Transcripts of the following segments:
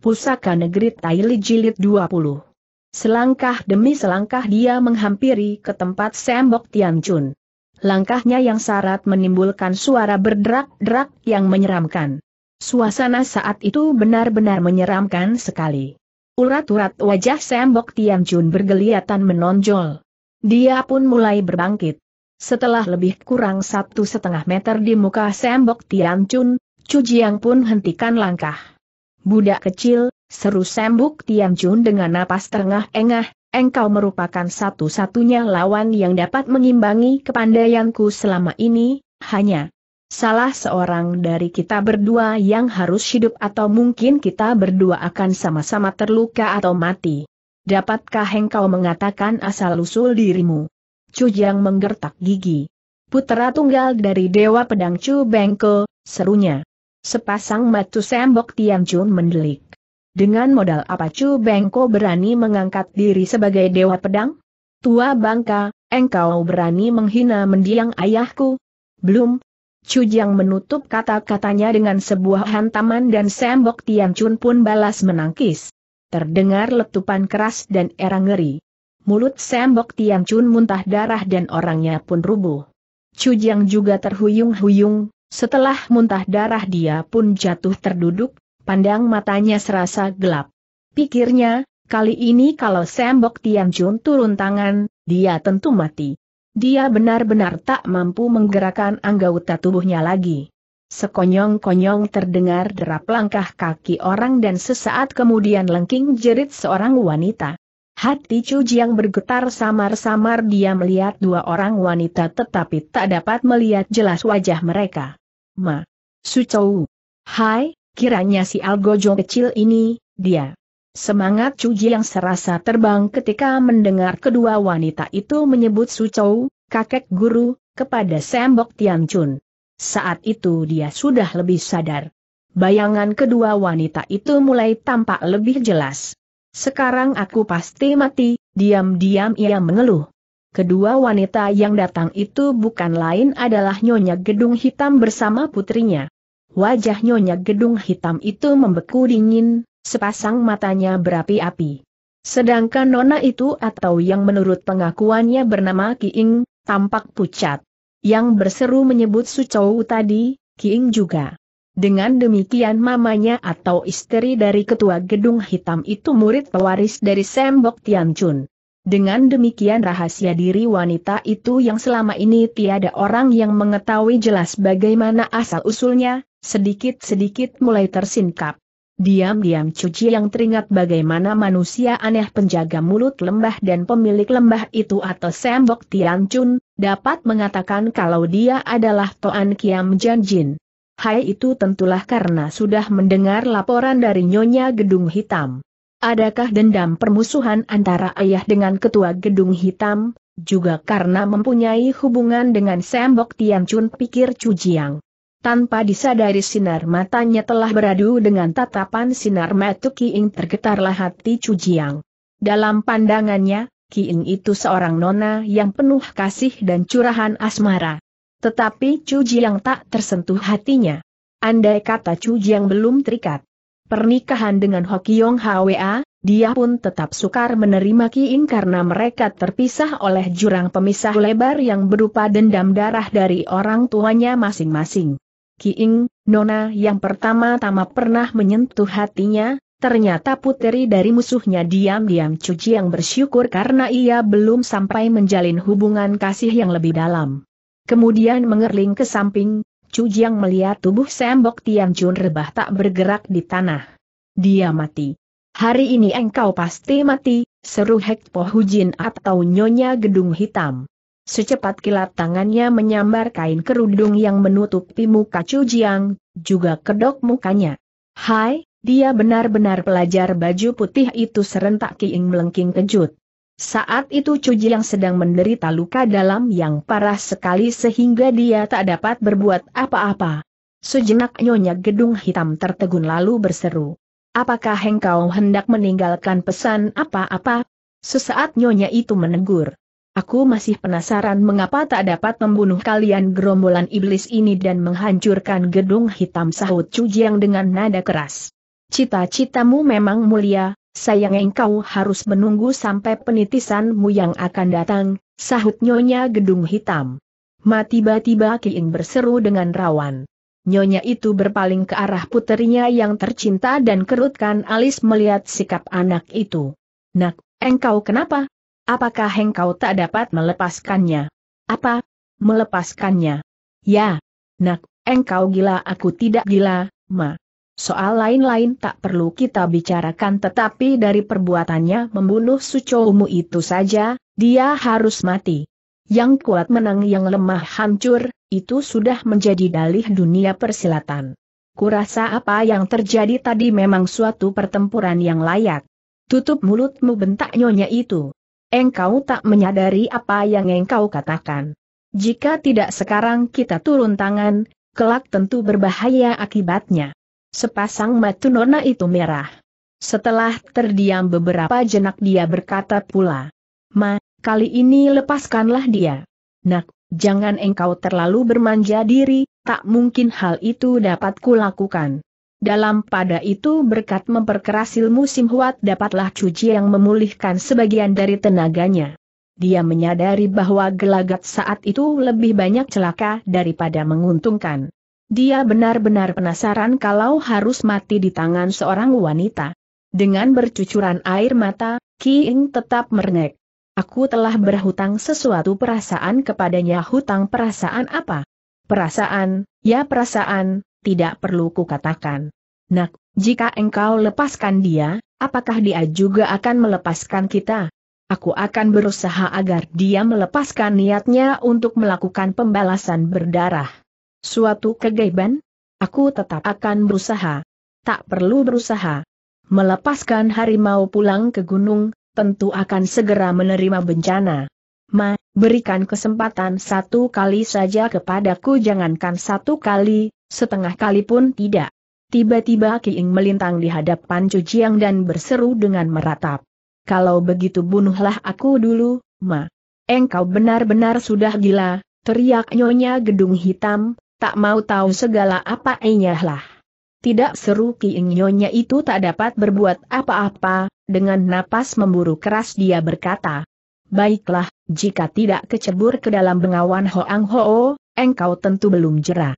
Pusaka Negeri Taili Jilid 20. Selangkah demi selangkah dia menghampiri ke tempat sembok Tianchun. Langkahnya yang syarat menimbulkan suara berderak-derak yang menyeramkan. Suasana saat itu benar-benar menyeramkan sekali. Urat-urat wajah sembok Tianchun bergeliatan menonjol. Dia pun mulai berbangkit. Setelah lebih kurang satu setengah meter di muka sembok Tianchun, Jiang pun hentikan langkah. Budak kecil, seru sembuk Tian Jun dengan napas terengah-engah, engkau merupakan satu-satunya lawan yang dapat mengimbangi kepandaianku selama ini, hanya salah seorang dari kita berdua yang harus hidup atau mungkin kita berdua akan sama-sama terluka atau mati. Dapatkah engkau mengatakan asal-usul dirimu? Jiang menggertak gigi. Putera tunggal dari Dewa Pedang Chu Bengko, serunya. Sepasang matu sembok Tian Chun mendelik. Dengan modal apa Chu Bengko berani mengangkat diri sebagai dewa pedang? Tua bangka, engkau berani menghina mendiang ayahku? Belum. Chu Jiang menutup kata-katanya dengan sebuah hantaman dan sembok Tian Chun pun balas menangkis. Terdengar letupan keras dan era ngeri. Mulut sembok Tian Chun muntah darah dan orangnya pun rubuh. Chu Jiang juga terhuyung-huyung, setelah muntah darah dia pun jatuh terduduk, pandang matanya serasa gelap. Pikirnya, kali ini kalau Sembok Tianjun turun tangan, dia tentu mati. Dia benar-benar tak mampu menggerakkan anggota tubuhnya lagi. Sekonyong-konyong terdengar derap langkah kaki orang dan sesaat kemudian lengking jerit seorang wanita. Hati Chu Jiang bergetar samar-samar dia melihat dua orang wanita tetapi tak dapat melihat jelas wajah mereka. Ma. Sucou. Hai, kiranya si Algojo kecil ini, dia. Semangat Cuji yang serasa terbang ketika mendengar kedua wanita itu menyebut Sucou, kakek guru, kepada Sembok Tianchun. Saat itu dia sudah lebih sadar. Bayangan kedua wanita itu mulai tampak lebih jelas. Sekarang aku pasti mati, diam-diam ia mengeluh. Kedua wanita yang datang itu bukan lain adalah Nyonya Gedung Hitam bersama putrinya. Wajah Nyonya Gedung Hitam itu membeku dingin, sepasang matanya berapi-api. Sedangkan Nona itu atau yang menurut pengakuannya bernama Kiing, tampak pucat. Yang berseru menyebut Sucou tadi, Kiing juga. Dengan demikian mamanya atau istri dari ketua gedung hitam itu murid pewaris dari Sembok Tianchun. Dengan demikian rahasia diri wanita itu yang selama ini tiada orang yang mengetahui jelas bagaimana asal-usulnya, sedikit-sedikit mulai tersingkap. Diam-diam cuci yang teringat bagaimana manusia aneh penjaga mulut lembah dan pemilik lembah itu atau Sembok Tiancun, dapat mengatakan kalau dia adalah Toan Kiam Janjin. Hai itu tentulah karena sudah mendengar laporan dari Nyonya Gedung Hitam. Adakah dendam permusuhan antara ayah dengan ketua gedung hitam, juga karena mempunyai hubungan dengan Sembok Tianchun pikir Jiang. Tanpa disadari sinar matanya telah beradu dengan tatapan sinar mata Kiing tergetarlah hati Jiang. Dalam pandangannya, Kiing itu seorang nona yang penuh kasih dan curahan asmara. Tetapi Jiang tak tersentuh hatinya. Andai kata Jiang belum terikat, pernikahan dengan Hokiong Hwa, dia pun tetap sukar menerima Kiing karena mereka terpisah oleh jurang pemisah lebar yang berupa dendam darah dari orang tuanya masing-masing. Kiing, nona yang pertama-tama pernah menyentuh hatinya, ternyata puteri dari musuhnya diam-diam cuci yang bersyukur karena ia belum sampai menjalin hubungan kasih yang lebih dalam. Kemudian mengerling ke samping, Jiang melihat tubuh Sembok Tian Jun rebah tak bergerak di tanah. Dia mati. Hari ini engkau pasti mati, seru Hek Po Hujin atau Nyonya Gedung Hitam. Secepat kilat tangannya menyambar kain kerudung yang menutupi muka Jiang, juga kedok mukanya. Hai, dia benar-benar pelajar baju putih itu serentak Kiing melengking kejut. Saat itu Cuji yang sedang menderita luka dalam yang parah sekali sehingga dia tak dapat berbuat apa-apa. Sejenak nyonya gedung hitam tertegun lalu berseru. Apakah engkau hendak meninggalkan pesan apa-apa? Sesaat nyonya itu menegur. Aku masih penasaran mengapa tak dapat membunuh kalian gerombolan iblis ini dan menghancurkan gedung hitam sahut Cuji yang dengan nada keras. Cita-citamu memang mulia, Sayang engkau harus menunggu sampai penitisanmu yang akan datang, sahut Nyonya Gedung Hitam. Ma tiba-tiba Kiin berseru dengan rawan. Nyonya itu berpaling ke arah puterinya yang tercinta dan kerutkan alis melihat sikap anak itu. Nak, engkau kenapa? Apakah engkau tak dapat melepaskannya? Apa? Melepaskannya? Ya. Nak, engkau gila aku tidak gila, ma. Soal lain-lain tak perlu kita bicarakan tetapi dari perbuatannya membunuh Sucoumu itu saja, dia harus mati. Yang kuat menang yang lemah hancur, itu sudah menjadi dalih dunia persilatan. Kurasa apa yang terjadi tadi memang suatu pertempuran yang layak. Tutup mulutmu bentak nyonya itu. Engkau tak menyadari apa yang engkau katakan. Jika tidak sekarang kita turun tangan, kelak tentu berbahaya akibatnya. Sepasang mata nona itu merah. Setelah terdiam beberapa jenak dia berkata pula. Ma, kali ini lepaskanlah dia. Nak, jangan engkau terlalu bermanja diri, tak mungkin hal itu dapat kulakukan. Dalam pada itu berkat memperkeras ilmu Simhuat dapatlah cuci yang memulihkan sebagian dari tenaganya. Dia menyadari bahwa gelagat saat itu lebih banyak celaka daripada menguntungkan. Dia benar-benar penasaran kalau harus mati di tangan seorang wanita. Dengan bercucuran air mata, Kiing tetap merengek. Aku telah berhutang sesuatu perasaan kepadanya hutang perasaan apa? Perasaan, ya perasaan, tidak perlu kukatakan. Nak, jika engkau lepaskan dia, apakah dia juga akan melepaskan kita? Aku akan berusaha agar dia melepaskan niatnya untuk melakukan pembalasan berdarah. Suatu kegaiban? Aku tetap akan berusaha. Tak perlu berusaha. Melepaskan harimau pulang ke gunung, tentu akan segera menerima bencana. Ma, berikan kesempatan satu kali saja kepadaku jangankan satu kali, setengah kali pun tidak. Tiba-tiba Kiing melintang di hadapan Cujiang dan berseru dengan meratap. Kalau begitu bunuhlah aku dulu, Ma. Engkau benar-benar sudah gila, teriak Nyonya Gedung Hitam, tak mau tahu segala apa enyahlah. Tidak seru Ki Nyonya itu tak dapat berbuat apa-apa, dengan napas memburu keras dia berkata. Baiklah, jika tidak kecebur ke dalam bengawan Hoang Ho, engkau tentu belum jerah.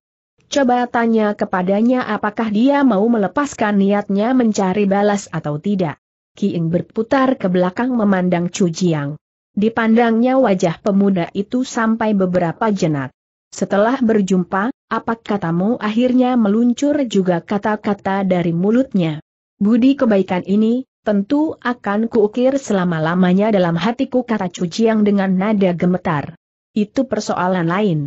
Coba tanya kepadanya apakah dia mau melepaskan niatnya mencari balas atau tidak. Ki Ing berputar ke belakang memandang Chu Jiang. Dipandangnya wajah pemuda itu sampai beberapa jenak. Setelah berjumpa, apa katamu akhirnya meluncur juga kata-kata dari mulutnya. Budi kebaikan ini, tentu akan kuukir selama-lamanya dalam hatiku kata yang dengan nada gemetar. Itu persoalan lain.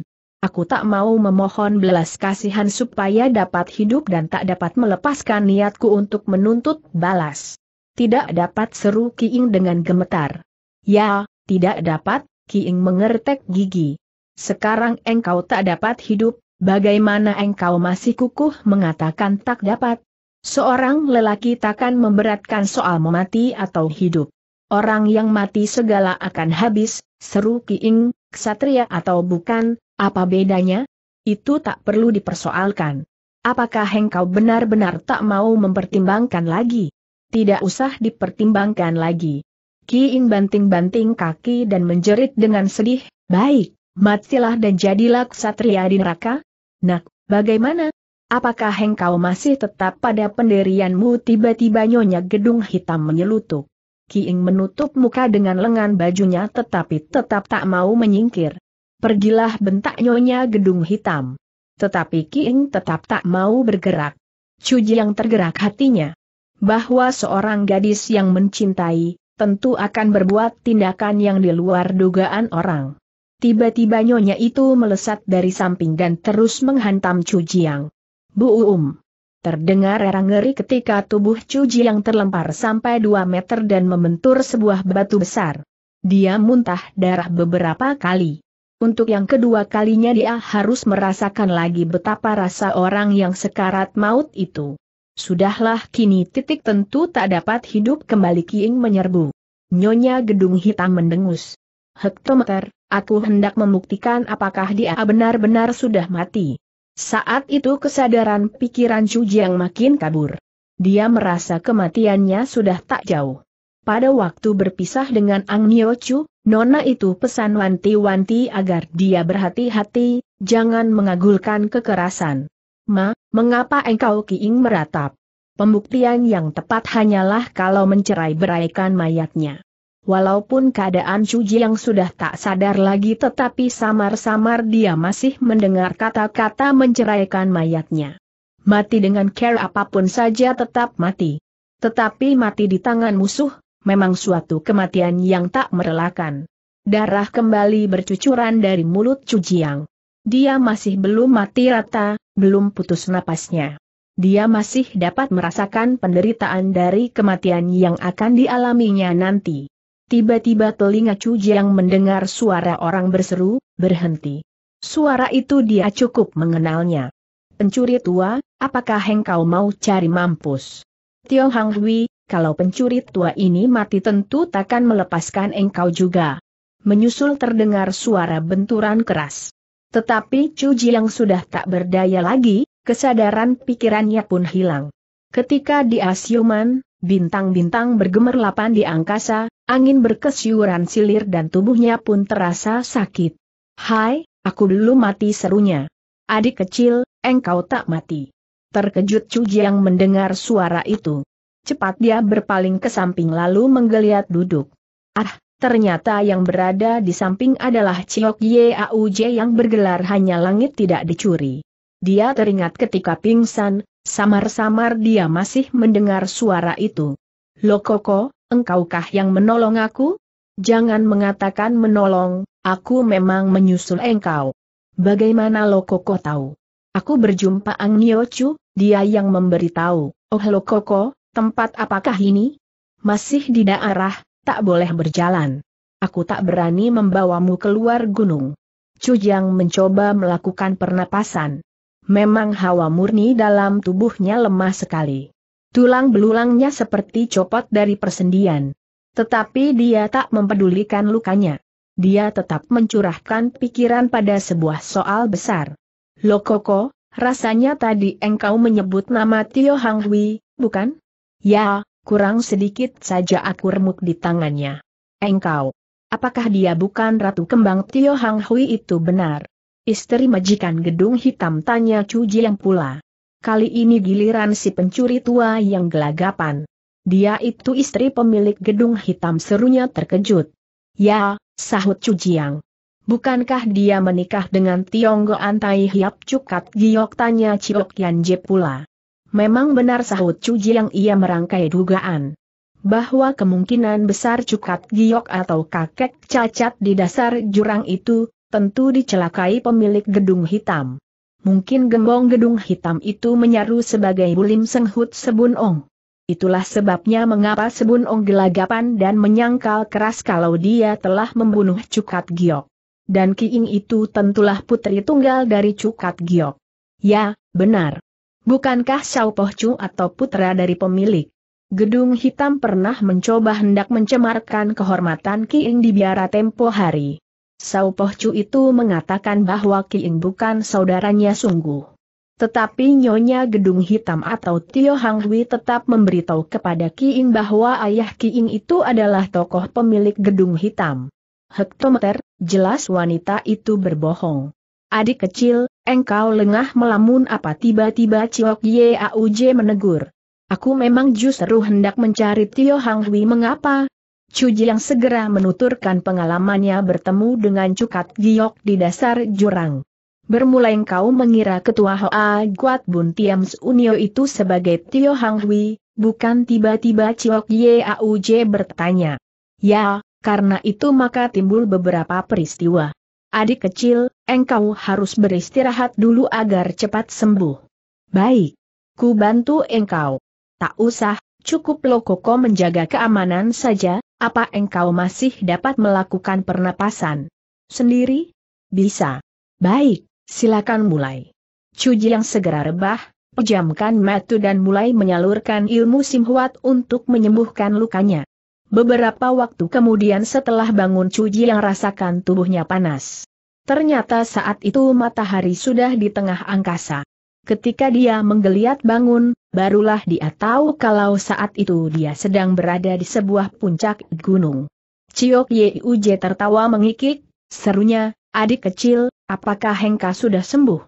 Aku tak mau memohon belas kasihan supaya dapat hidup dan tak dapat melepaskan niatku untuk menuntut balas. Tidak dapat seru Kiing dengan gemetar. Ya, tidak dapat, Kiing mengertek gigi. Sekarang engkau tak dapat hidup, bagaimana engkau masih kukuh mengatakan tak dapat? Seorang lelaki takkan memberatkan soal memati atau hidup. Orang yang mati segala akan habis, seru kiing, ksatria atau bukan, apa bedanya? Itu tak perlu dipersoalkan. Apakah engkau benar-benar tak mau mempertimbangkan lagi? Tidak usah dipertimbangkan lagi. Kiing banting-banting kaki dan menjerit dengan sedih, baik, Matilah dan jadilah ksatria di neraka? Nak, bagaimana? Apakah engkau masih tetap pada pendirianmu tiba-tiba nyonya gedung hitam menyelutuk? Kiing menutup muka dengan lengan bajunya tetapi tetap tak mau menyingkir. Pergilah bentak nyonya gedung hitam. Tetapi Kiing tetap tak mau bergerak. Cuji yang tergerak hatinya. Bahwa seorang gadis yang mencintai, tentu akan berbuat tindakan yang di luar dugaan orang. Tiba-tiba nyonya itu melesat dari samping dan terus menghantam Chu Jiang. Uum. Terdengar erang ngeri ketika tubuh Chu Jiang terlempar sampai 2 meter dan membentur sebuah batu besar. Dia muntah darah beberapa kali. Untuk yang kedua kalinya dia harus merasakan lagi betapa rasa orang yang sekarat maut itu. Sudahlah kini titik tentu tak dapat hidup kembali King menyerbu. Nyonya gedung hitam mendengus. Hektometer, Aku hendak membuktikan apakah dia benar-benar sudah mati. Saat itu kesadaran pikiran Chu Jiang makin kabur. Dia merasa kematiannya sudah tak jauh. Pada waktu berpisah dengan Ang Nio Chu, Nona itu pesan wanti-wanti agar dia berhati-hati, jangan mengagulkan kekerasan. Ma, mengapa engkau kiing meratap? Pembuktian yang tepat hanyalah kalau mencerai beraikan mayatnya. Walaupun keadaan Cuji yang sudah tak sadar lagi tetapi samar-samar dia masih mendengar kata-kata menceraikan mayatnya. Mati dengan care apapun saja tetap mati. Tetapi mati di tangan musuh, memang suatu kematian yang tak merelakan. Darah kembali bercucuran dari mulut Cujiang. Dia masih belum mati rata, belum putus napasnya. Dia masih dapat merasakan penderitaan dari kematian yang akan dialaminya nanti. Tiba-tiba telinga Chu Jiang mendengar suara orang berseru, berhenti. Suara itu dia cukup mengenalnya. Pencuri tua, apakah engkau mau cari mampus? Tio Hang Hui, kalau pencuri tua ini mati tentu takkan melepaskan engkau juga. Menyusul terdengar suara benturan keras. Tetapi Chu Jiang sudah tak berdaya lagi, kesadaran pikirannya pun hilang. Ketika di Asyuman, Bintang-bintang bergemerlapan di angkasa, angin berkesiuran silir dan tubuhnya pun terasa sakit. Hai, aku dulu mati serunya. Adik kecil, engkau tak mati. Terkejut Chu Jiang mendengar suara itu. Cepat dia berpaling ke samping lalu menggeliat duduk. Ah, ternyata yang berada di samping adalah Chiok Ye Auj yang bergelar hanya langit tidak dicuri. Dia teringat ketika pingsan, samar-samar dia masih mendengar suara itu. Lokoko, engkaukah yang menolong aku? Jangan mengatakan menolong, aku memang menyusul engkau. Bagaimana Lokoko tahu? Aku berjumpa Ang Niochu, dia yang memberitahu. Oh Lokoko, tempat apakah ini? Masih di daerah, tak boleh berjalan. Aku tak berani membawamu keluar gunung. Chu Yang mencoba melakukan pernapasan. Memang hawa murni dalam tubuhnya lemah sekali. Tulang belulangnya seperti copot dari persendian. Tetapi dia tak mempedulikan lukanya. Dia tetap mencurahkan pikiran pada sebuah soal besar. Lokoko, rasanya tadi engkau menyebut nama Tio Hang Hui, bukan? Ya, kurang sedikit saja aku remuk di tangannya. Engkau. Apakah dia bukan Ratu Kembang Tio Hang Hui itu benar? Istri majikan gedung hitam tanya Chu Jiang pula. Kali ini giliran si pencuri tua yang gelagapan. Dia itu istri pemilik gedung hitam serunya terkejut. Ya, sahut Chu Jiang. Bukankah dia menikah dengan Tionggo Antai Hiap Cukat Giok tanya Ciok Yanje pula. Memang benar sahut Chu Jiang ia merangkai dugaan. Bahwa kemungkinan besar Cukat Giok atau kakek cacat di dasar jurang itu, tentu dicelakai pemilik gedung hitam. Mungkin gembong gedung hitam itu menyaru sebagai bulim senghut Sebun Ong. Itulah sebabnya mengapa Sebun Ong gelagapan dan menyangkal keras kalau dia telah membunuh Cukat Giok. Dan Kiing itu tentulah putri tunggal dari Cukat Giok. Ya, benar. Bukankah Sao Poh Chu atau putra dari pemilik? Gedung Hitam pernah mencoba hendak mencemarkan kehormatan Kiing di biara tempo hari. Sao Pohcu itu mengatakan bahwa Kiing bukan saudaranya sungguh. Tetapi Nyonya Gedung Hitam atau Tio Hang Hui tetap memberitahu kepada Kiing bahwa ayah Kiing itu adalah tokoh pemilik Gedung Hitam. Hektometer, jelas wanita itu berbohong. Adik kecil, engkau lengah melamun apa tiba-tiba Ciok Ye Auje menegur. Aku memang justru hendak mencari Tio Hang Hui mengapa, Cuji yang segera menuturkan pengalamannya bertemu dengan Cukat Giok di dasar jurang. Bermula engkau mengira ketua Hoa Guat Bun Tiams Unio itu sebagai Tio Hang Hui, bukan tiba-tiba Ciok Ye Yeauj bertanya. Ya, karena itu maka timbul beberapa peristiwa. Adik kecil, engkau harus beristirahat dulu agar cepat sembuh. Baik. Ku bantu engkau. Tak usah, cukup Lokoko menjaga keamanan saja, apa engkau masih dapat melakukan pernapasan? Sendiri? Bisa. Baik, silakan mulai. Cuji yang segera rebah, pejamkan matu dan mulai menyalurkan ilmu simhuat untuk menyembuhkan lukanya. Beberapa waktu kemudian setelah bangun Cuji yang rasakan tubuhnya panas. Ternyata saat itu matahari sudah di tengah angkasa. Ketika dia menggeliat bangun, barulah dia tahu kalau saat itu dia sedang berada di sebuah puncak gunung. Ciok Uje tertawa mengikik, serunya, adik kecil, apakah Hengka sudah sembuh?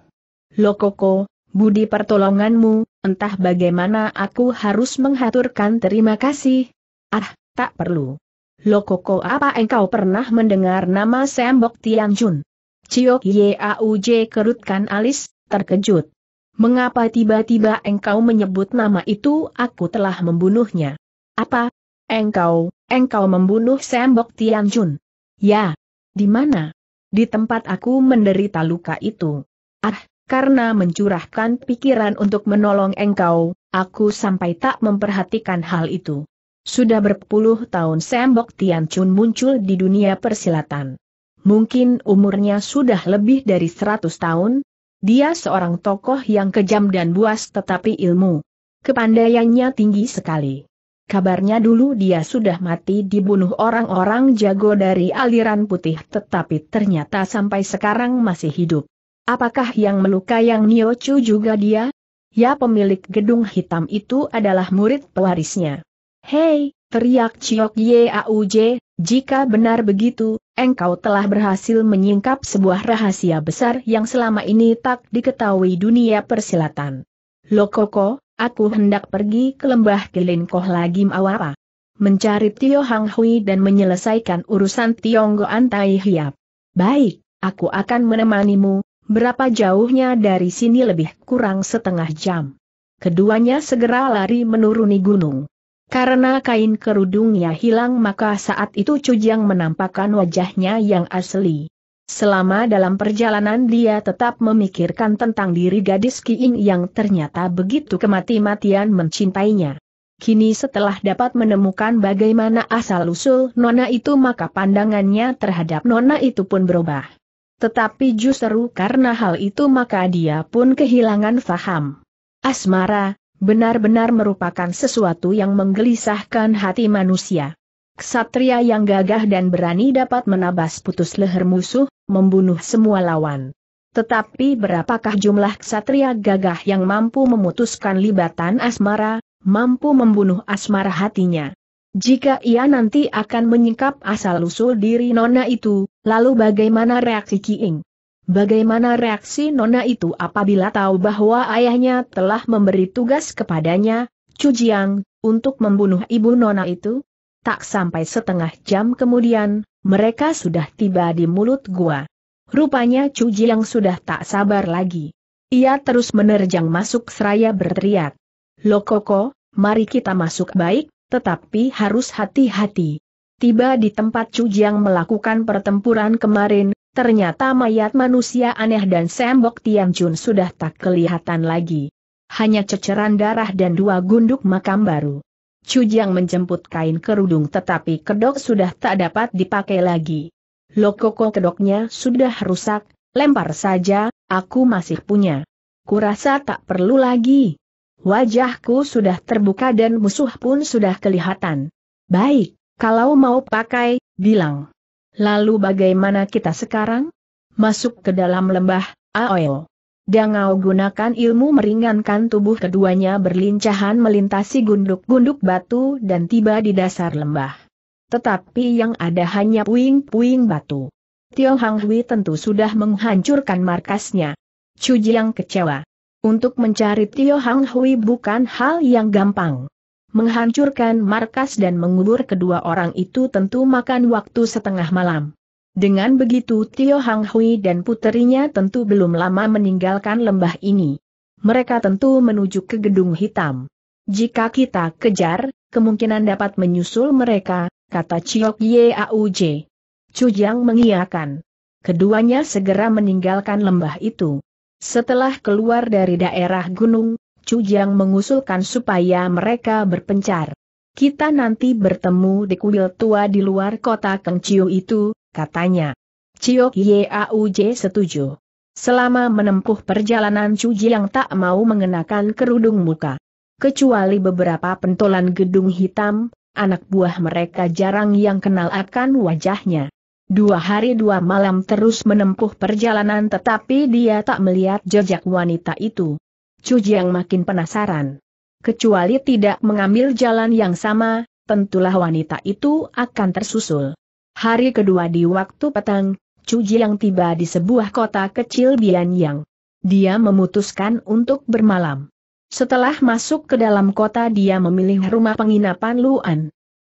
Lokoko, budi pertolonganmu, entah bagaimana aku harus menghaturkan terima kasih. Ah, tak perlu. Lokoko apa engkau pernah mendengar nama Sembok Tianjun? Ciok Yauj kerutkan alis, terkejut. Mengapa tiba-tiba engkau menyebut nama itu aku telah membunuhnya? Apa? Engkau, engkau membunuh Sembok Tianjun? Ya. Di mana? Di tempat aku menderita luka itu. Ah, karena mencurahkan pikiran untuk menolong engkau, aku sampai tak memperhatikan hal itu. Sudah berpuluh tahun Sembok Tianjun muncul di dunia persilatan. Mungkin umurnya sudah lebih dari seratus tahun, dia seorang tokoh yang kejam dan buas tetapi ilmu. Kepandaiannya tinggi sekali. Kabarnya dulu dia sudah mati dibunuh orang-orang jago dari aliran putih tetapi ternyata sampai sekarang masih hidup. Apakah yang melukai yang Niochu juga dia? Ya pemilik gedung hitam itu adalah murid pewarisnya. Hei, teriak Chiok Yauj, jika benar begitu, engkau telah berhasil menyingkap sebuah rahasia besar yang selama ini tak diketahui dunia persilatan. Lokoko, aku hendak pergi ke lembah Kilinkoh lagi mawapa. Mencari Tio Hang Hui dan menyelesaikan urusan Tionggo Antai Hiap. Baik, aku akan menemanimu, berapa jauhnya dari sini lebih kurang setengah jam. Keduanya segera lari menuruni gunung. Karena kain kerudungnya hilang maka saat itu Cujang menampakkan wajahnya yang asli. Selama dalam perjalanan dia tetap memikirkan tentang diri gadis Kiing yang ternyata begitu kemati-matian mencintainya. Kini setelah dapat menemukan bagaimana asal-usul Nona itu maka pandangannya terhadap Nona itu pun berubah. Tetapi justru karena hal itu maka dia pun kehilangan faham. Asmara, benar-benar merupakan sesuatu yang menggelisahkan hati manusia. Ksatria yang gagah dan berani dapat menabas putus leher musuh, membunuh semua lawan. Tetapi berapakah jumlah ksatria gagah yang mampu memutuskan libatan asmara, mampu membunuh asmara hatinya? Jika ia nanti akan menyingkap asal-usul diri nona itu, lalu bagaimana reaksi Ki Ing? Bagaimana reaksi Nona itu apabila tahu bahwa ayahnya telah memberi tugas kepadanya, Jiang, untuk membunuh ibu Nona itu? Tak sampai setengah jam kemudian, mereka sudah tiba di mulut gua. Rupanya Jiang sudah tak sabar lagi. Ia terus menerjang masuk seraya berteriak. Lokoko, mari kita masuk baik, tetapi harus hati-hati. Tiba di tempat Jiang melakukan pertempuran kemarin, ternyata mayat manusia aneh dan sembok Tiang Jun sudah tak kelihatan lagi. Hanya ceceran darah dan dua gunduk makam baru. Jiang menjemput kain kerudung tetapi kedok sudah tak dapat dipakai lagi. Lokoko kedoknya sudah rusak, lempar saja, aku masih punya. Kurasa tak perlu lagi. Wajahku sudah terbuka dan musuh pun sudah kelihatan. Baik, kalau mau pakai, bilang. Lalu bagaimana kita sekarang? Masuk ke dalam lembah, Aoyo. Dangau gunakan ilmu meringankan tubuh keduanya berlincahan melintasi gunduk-gunduk batu dan tiba di dasar lembah. Tetapi yang ada hanya puing-puing batu. Tio Hang Hui tentu sudah menghancurkan markasnya. Chu Jiang kecewa. Untuk mencari Tio Hang Hui bukan hal yang gampang menghancurkan markas dan mengubur kedua orang itu tentu makan waktu setengah malam. Dengan begitu Tio Hang Hui dan puterinya tentu belum lama meninggalkan lembah ini. Mereka tentu menuju ke gedung hitam. Jika kita kejar, kemungkinan dapat menyusul mereka, kata Chiok Chu Jiang mengiakan. Keduanya segera meninggalkan lembah itu. Setelah keluar dari daerah gunung, Chu Jiang mengusulkan supaya mereka berpencar. Kita nanti bertemu di kuil tua di luar kota Kengciu itu, katanya. Cio Yauj setuju. Selama menempuh perjalanan Chu Jiang tak mau mengenakan kerudung muka. Kecuali beberapa pentolan gedung hitam, anak buah mereka jarang yang kenal akan wajahnya. Dua hari dua malam terus menempuh perjalanan tetapi dia tak melihat jejak wanita itu. Chu Jiang makin penasaran. Kecuali tidak mengambil jalan yang sama, tentulah wanita itu akan tersusul. Hari kedua di waktu petang, Chu Jiang tiba di sebuah kota kecil Bianyang. Dia memutuskan untuk bermalam. Setelah masuk ke dalam kota dia memilih rumah penginapan Luan.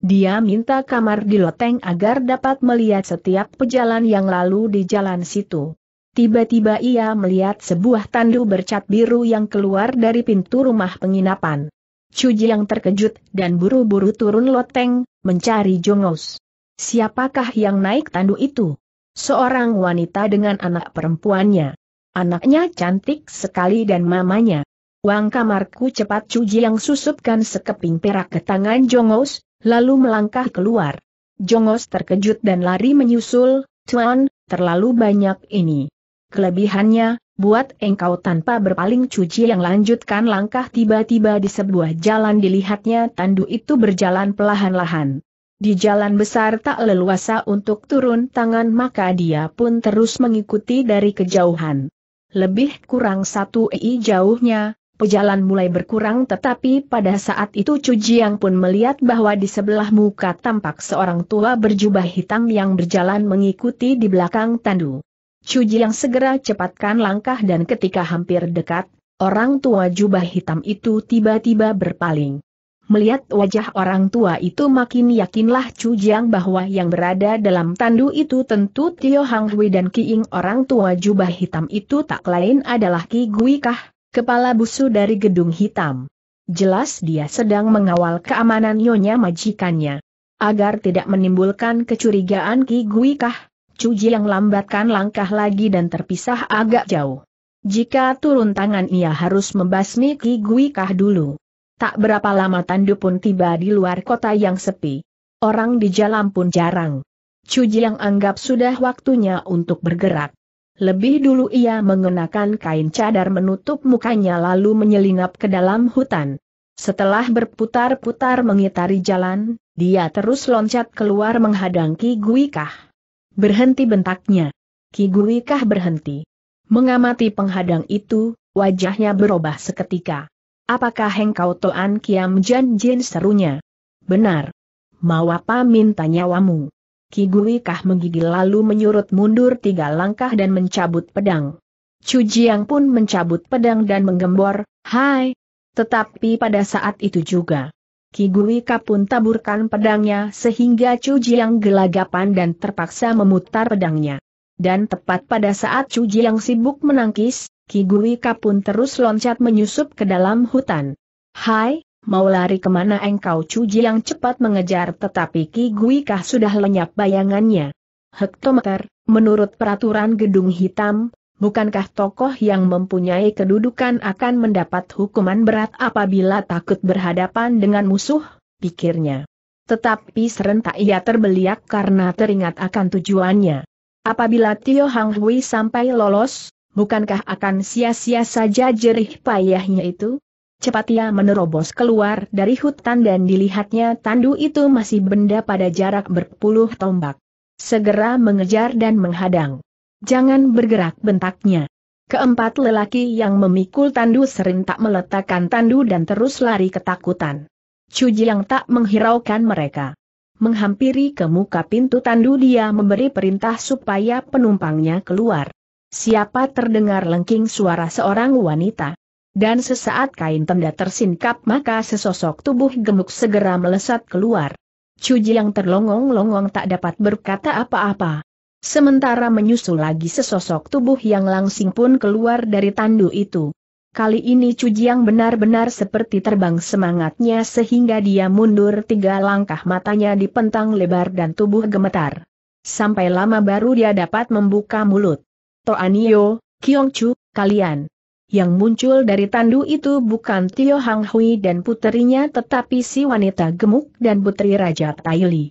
Dia minta kamar di loteng agar dapat melihat setiap pejalan yang lalu di jalan situ. Tiba-tiba ia melihat sebuah tandu bercat biru yang keluar dari pintu rumah penginapan. Cuji yang terkejut dan buru-buru turun loteng, mencari Jongos. Siapakah yang naik tandu itu? Seorang wanita dengan anak perempuannya. Anaknya cantik sekali dan mamanya. Wang kamarku cepat Cuji yang susupkan sekeping perak ke tangan Jongos, lalu melangkah keluar. Jongos terkejut dan lari menyusul, Tuan, terlalu banyak ini. Kelebihannya, buat engkau tanpa berpaling cuci yang lanjutkan langkah tiba-tiba di sebuah jalan dilihatnya tandu itu berjalan pelahan-lahan. Di jalan besar tak leluasa untuk turun tangan maka dia pun terus mengikuti dari kejauhan. Lebih kurang satu i jauhnya, pejalan mulai berkurang tetapi pada saat itu Cujiang pun melihat bahwa di sebelah muka tampak seorang tua berjubah hitam yang berjalan mengikuti di belakang Tandu. Cuji yang segera cepatkan langkah dan ketika hampir dekat, orang tua jubah hitam itu tiba-tiba berpaling. Melihat wajah orang tua itu makin yakinlah Chu bahwa yang berada dalam tandu itu tentu Tio Hang Hui dan Kiing orang tua jubah hitam itu tak lain adalah Ki Gui Kah, kepala busu dari gedung hitam. Jelas dia sedang mengawal keamanan nyonya majikannya. Agar tidak menimbulkan kecurigaan Ki Gui Kah, Cuji yang lambatkan langkah lagi dan terpisah agak jauh. Jika turun tangan ia harus membasmi Ki Gui Kah dulu. Tak berapa lama Tandu pun tiba di luar kota yang sepi. Orang di jalan pun jarang. Cuji yang anggap sudah waktunya untuk bergerak. Lebih dulu ia mengenakan kain cadar menutup mukanya lalu menyelinap ke dalam hutan. Setelah berputar-putar mengitari jalan, dia terus loncat keluar menghadang Ki Gui Kah. Berhenti bentaknya. Ki kah berhenti? Mengamati penghadang itu, wajahnya berubah seketika. Apakah engkau Toan Kiam Jan Jin serunya? Benar. Mau apa minta nyawamu? Ki Kah menggigil lalu menyurut mundur tiga langkah dan mencabut pedang. Jiang pun mencabut pedang dan menggembor, hai. Tetapi pada saat itu juga, Kiguri Kapun taburkan pedangnya sehingga Chu Jiang gelagapan dan terpaksa memutar pedangnya. Dan tepat pada saat Chu Jiang sibuk menangkis, Kiguri Kapun terus loncat menyusup ke dalam hutan. Hai, mau lari kemana engkau Chu Jiang cepat mengejar tetapi Kiguri Kah sudah lenyap bayangannya. Hektometer, menurut peraturan gedung hitam, bukankah tokoh yang mempunyai kedudukan akan mendapat hukuman berat apabila takut berhadapan dengan musuh, pikirnya. Tetapi serentak ia terbeliak karena teringat akan tujuannya. Apabila Tio Hang Hui sampai lolos, bukankah akan sia-sia saja jerih payahnya itu? Cepat ia menerobos keluar dari hutan dan dilihatnya tandu itu masih benda pada jarak berpuluh tombak. Segera mengejar dan menghadang. Jangan bergerak bentaknya. Keempat lelaki yang memikul tandu serentak meletakkan tandu dan terus lari ketakutan. Cuji yang tak menghiraukan mereka. Menghampiri ke muka pintu tandu dia memberi perintah supaya penumpangnya keluar. Siapa terdengar lengking suara seorang wanita. Dan sesaat kain tenda tersingkap maka sesosok tubuh gemuk segera melesat keluar. Cuji yang terlongong-longong tak dapat berkata apa-apa. Sementara menyusul lagi sesosok tubuh yang langsing pun keluar dari tandu itu. Kali ini Cujiang benar-benar seperti terbang semangatnya sehingga dia mundur tiga langkah matanya dipentang lebar dan tubuh gemetar. Sampai lama baru dia dapat membuka mulut. Toanio, Chu, kalian. Yang muncul dari tandu itu bukan Tio Hang Hui dan puterinya tetapi si wanita gemuk dan putri Raja Taili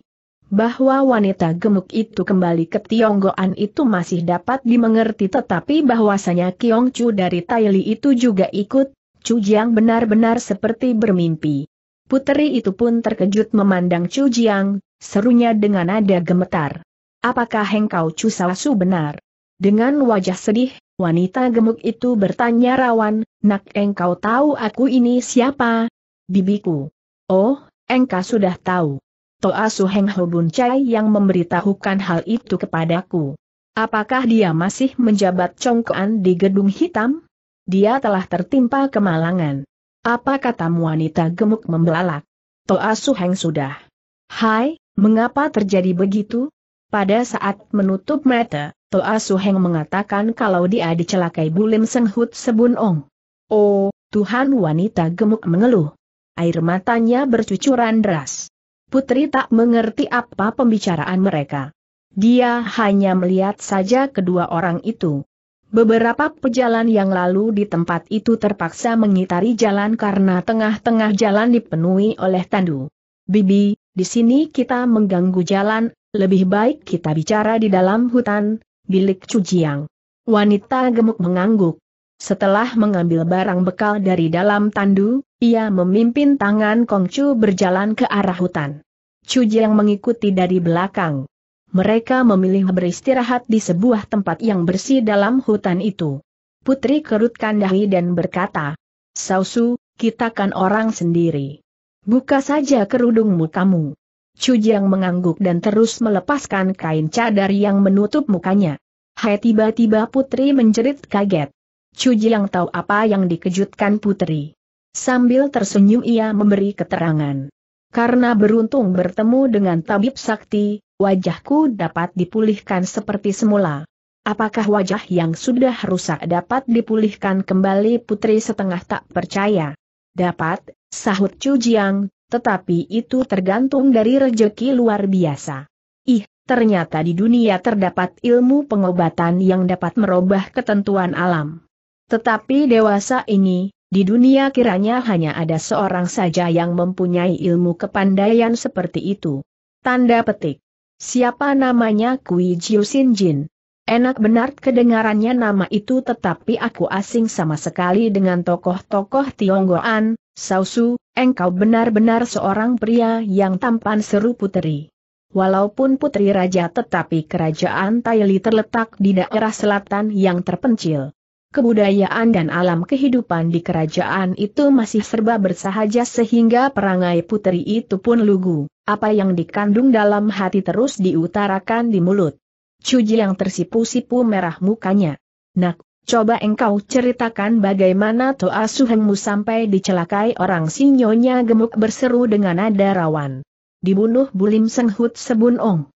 bahwa wanita gemuk itu kembali ke Tionggoan itu masih dapat dimengerti tetapi bahwasanya Kiong Chu dari Taili itu juga ikut, Chu Jiang benar-benar seperti bermimpi. Puteri itu pun terkejut memandang Chu Jiang, serunya dengan nada gemetar. Apakah hengkau Chu Sawasu benar? Dengan wajah sedih, wanita gemuk itu bertanya rawan, nak engkau tahu aku ini siapa? Bibiku. Oh, engkau sudah tahu. Toa Suheng Hobun Chai yang memberitahukan hal itu kepadaku. Apakah dia masih menjabat congkoan di gedung hitam? Dia telah tertimpa kemalangan. Apa kata wanita gemuk membelalak? Toa Suheng sudah. Hai, mengapa terjadi begitu? Pada saat menutup mata, Toa Suheng mengatakan kalau dia dicelakai Bulim Senghut Sebun Oh, Tuhan wanita gemuk mengeluh. Air matanya bercucuran deras. Putri tak mengerti apa pembicaraan mereka. Dia hanya melihat saja kedua orang itu. Beberapa pejalan yang lalu di tempat itu terpaksa mengitari jalan karena tengah-tengah jalan dipenuhi oleh tandu. Bibi, di sini kita mengganggu jalan, lebih baik kita bicara di dalam hutan, bilik cuciang. Wanita gemuk mengangguk. Setelah mengambil barang bekal dari dalam tandu, ia memimpin tangan Kongcu berjalan ke arah hutan. Chu Jiang mengikuti dari belakang. Mereka memilih beristirahat di sebuah tempat yang bersih dalam hutan itu. Putri kerutkan dahi dan berkata, Sausu, kita kan orang sendiri. Buka saja kerudungmu kamu. Chu Jiang mengangguk dan terus melepaskan kain cadar yang menutup mukanya. Hai tiba-tiba putri menjerit kaget. Chu Jiang tahu apa yang dikejutkan putri. Sambil tersenyum ia memberi keterangan. Karena beruntung bertemu dengan tabib sakti, wajahku dapat dipulihkan seperti semula. Apakah wajah yang sudah rusak dapat dipulihkan kembali putri setengah tak percaya? Dapat, sahut Chu Jiang, tetapi itu tergantung dari rejeki luar biasa. Ih, ternyata di dunia terdapat ilmu pengobatan yang dapat merubah ketentuan alam. Tetapi dewasa ini, di dunia kiranya hanya ada seorang saja yang mempunyai ilmu kepandaian seperti itu. Tanda petik. Siapa namanya Kui Jiu Sin Jin? Enak benar kedengarannya nama itu tetapi aku asing sama sekali dengan tokoh-tokoh Tionggoan, Sausu, engkau benar-benar seorang pria yang tampan seru putri. Walaupun putri raja tetapi kerajaan Taili terletak di daerah selatan yang terpencil kebudayaan dan alam kehidupan di kerajaan itu masih serba bersahaja sehingga perangai puteri itu pun lugu, apa yang dikandung dalam hati terus diutarakan di mulut. Cuji yang tersipu-sipu merah mukanya. Nak, coba engkau ceritakan bagaimana Toa Suhengmu sampai dicelakai orang sinyonya gemuk berseru dengan nada rawan. Dibunuh Bulim Senghut Sebun Ong.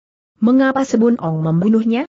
Mengapa Sebun Ong membunuhnya?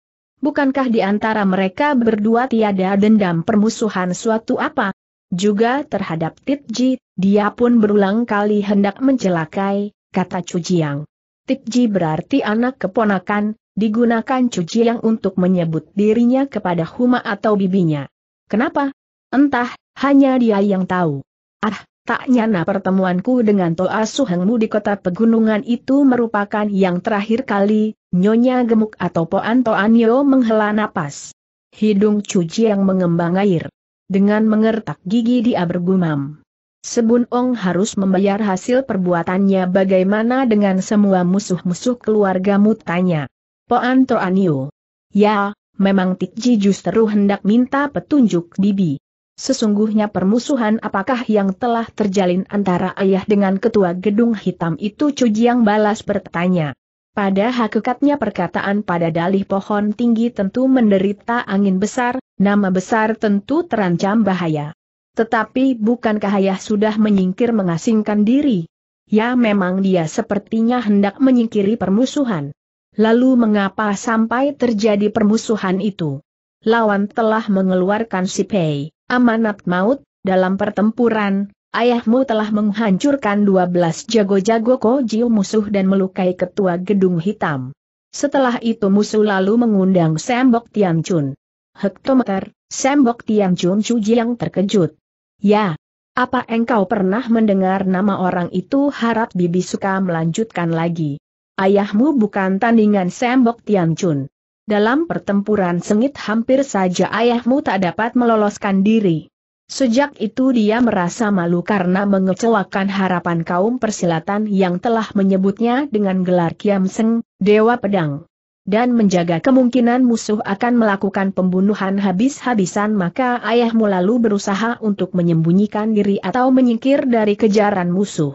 bukankah di antara mereka berdua tiada dendam permusuhan suatu apa? Juga terhadap Titji, dia pun berulang kali hendak mencelakai, kata Cujiang. Titji berarti anak keponakan, digunakan Cujiang untuk menyebut dirinya kepada Huma atau bibinya. Kenapa? Entah, hanya dia yang tahu. Ah, Tak nyana pertemuanku dengan Toa Suhengmu di kota pegunungan itu merupakan yang terakhir kali, Nyonya Gemuk atau Poan Toanyo menghela napas. Hidung cuci yang mengembang air. Dengan mengertak gigi dia bergumam. Sebun Ong harus membayar hasil perbuatannya bagaimana dengan semua musuh-musuh keluargamu tanya. Poan Toanyo. Ya, memang Tikji justru hendak minta petunjuk Bibi. Sesungguhnya permusuhan apakah yang telah terjalin antara ayah dengan ketua gedung hitam itu Cujiang balas bertanya. Pada hakikatnya perkataan pada dalih pohon tinggi tentu menderita angin besar, nama besar tentu terancam bahaya. Tetapi bukankah ayah sudah menyingkir mengasingkan diri? Ya memang dia sepertinya hendak menyingkiri permusuhan. Lalu mengapa sampai terjadi permusuhan itu? Lawan telah mengeluarkan si Pei. Amanat maut, dalam pertempuran, ayahmu telah menghancurkan 12 jago-jago Kojiu musuh dan melukai ketua gedung hitam. Setelah itu musuh lalu mengundang Sembok Chun. Hektometer, Sembok Tianchun Chu yang terkejut. Ya, apa engkau pernah mendengar nama orang itu harap bibi suka melanjutkan lagi. Ayahmu bukan tandingan Sembok Tianchun. Dalam pertempuran sengit hampir saja ayahmu tak dapat meloloskan diri. Sejak itu dia merasa malu karena mengecewakan harapan kaum persilatan yang telah menyebutnya dengan gelar Kiam Seng, Dewa Pedang. Dan menjaga kemungkinan musuh akan melakukan pembunuhan habis-habisan maka ayahmu lalu berusaha untuk menyembunyikan diri atau menyingkir dari kejaran musuh.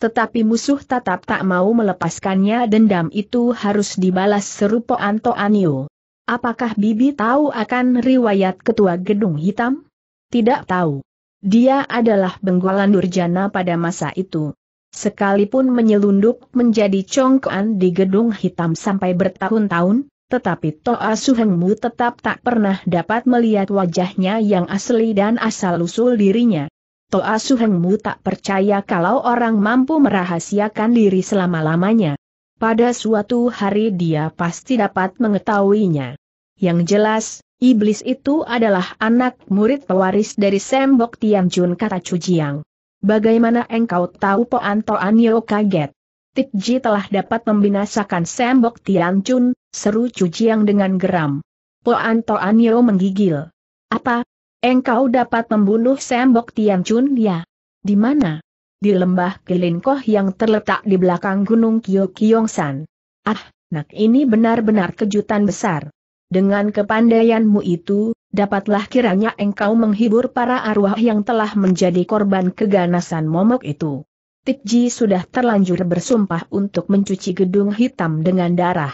Tetapi musuh tetap tak mau melepaskannya dendam itu harus dibalas serupa Anto Anio. Apakah Bibi tahu akan riwayat ketua gedung hitam? Tidak tahu. Dia adalah benggolan Durjana pada masa itu. Sekalipun menyelundup menjadi congkoan di gedung hitam sampai bertahun-tahun, tetapi Toa Suhengmu tetap tak pernah dapat melihat wajahnya yang asli dan asal-usul dirinya. Toa Suhengmu tak percaya kalau orang mampu merahasiakan diri selama-lamanya. Pada suatu hari dia pasti dapat mengetahuinya. Yang jelas, iblis itu adalah anak murid pewaris dari Sembok Tianjun kata Cujiang. Bagaimana engkau tahu Anto Anio kaget? Tikji telah dapat membinasakan Sembok Tianjun, seru Cujiang dengan geram. Anto Anio menggigil. Apa, Engkau dapat membunuh Sembok Tianchun ya. Di mana? Di lembah Kilinkoh yang terletak di belakang gunung Kyokyongsan. Ah, nak ini benar-benar kejutan besar. Dengan kepandaianmu itu, dapatlah kiranya engkau menghibur para arwah yang telah menjadi korban keganasan momok itu. Tikji sudah terlanjur bersumpah untuk mencuci gedung hitam dengan darah.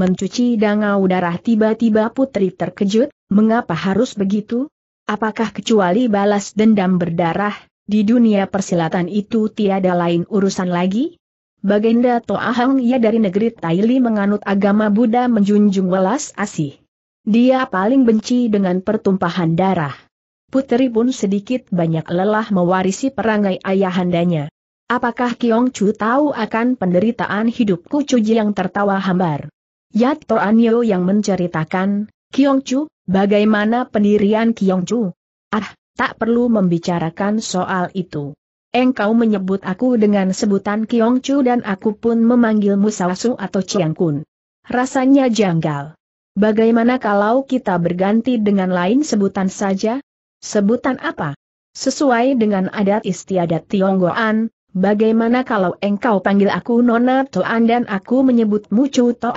Mencuci dangau darah tiba-tiba putri terkejut, mengapa harus begitu? Apakah kecuali balas dendam berdarah, di dunia persilatan itu tiada lain urusan lagi? Bagenda Toahang ia dari negeri Taili menganut agama Buddha menjunjung welas asih. Dia paling benci dengan pertumpahan darah. Putri pun sedikit banyak lelah mewarisi perangai ayahandanya. Apakah Kiong Chu tahu akan penderitaan hidupku Cuji yang tertawa hambar? Yat Toanyo yang menceritakan, Kiong Chu, Bagaimana pendirian Chu? Ah, tak perlu membicarakan soal itu. Engkau menyebut aku dengan sebutan Chu dan aku pun memanggilmu Sawasu atau Ciangkun. Rasanya janggal. Bagaimana kalau kita berganti dengan lain sebutan saja? Sebutan apa? Sesuai dengan adat istiadat Tionggoan, bagaimana kalau engkau panggil aku Nona Toan dan aku menyebutmu Chu To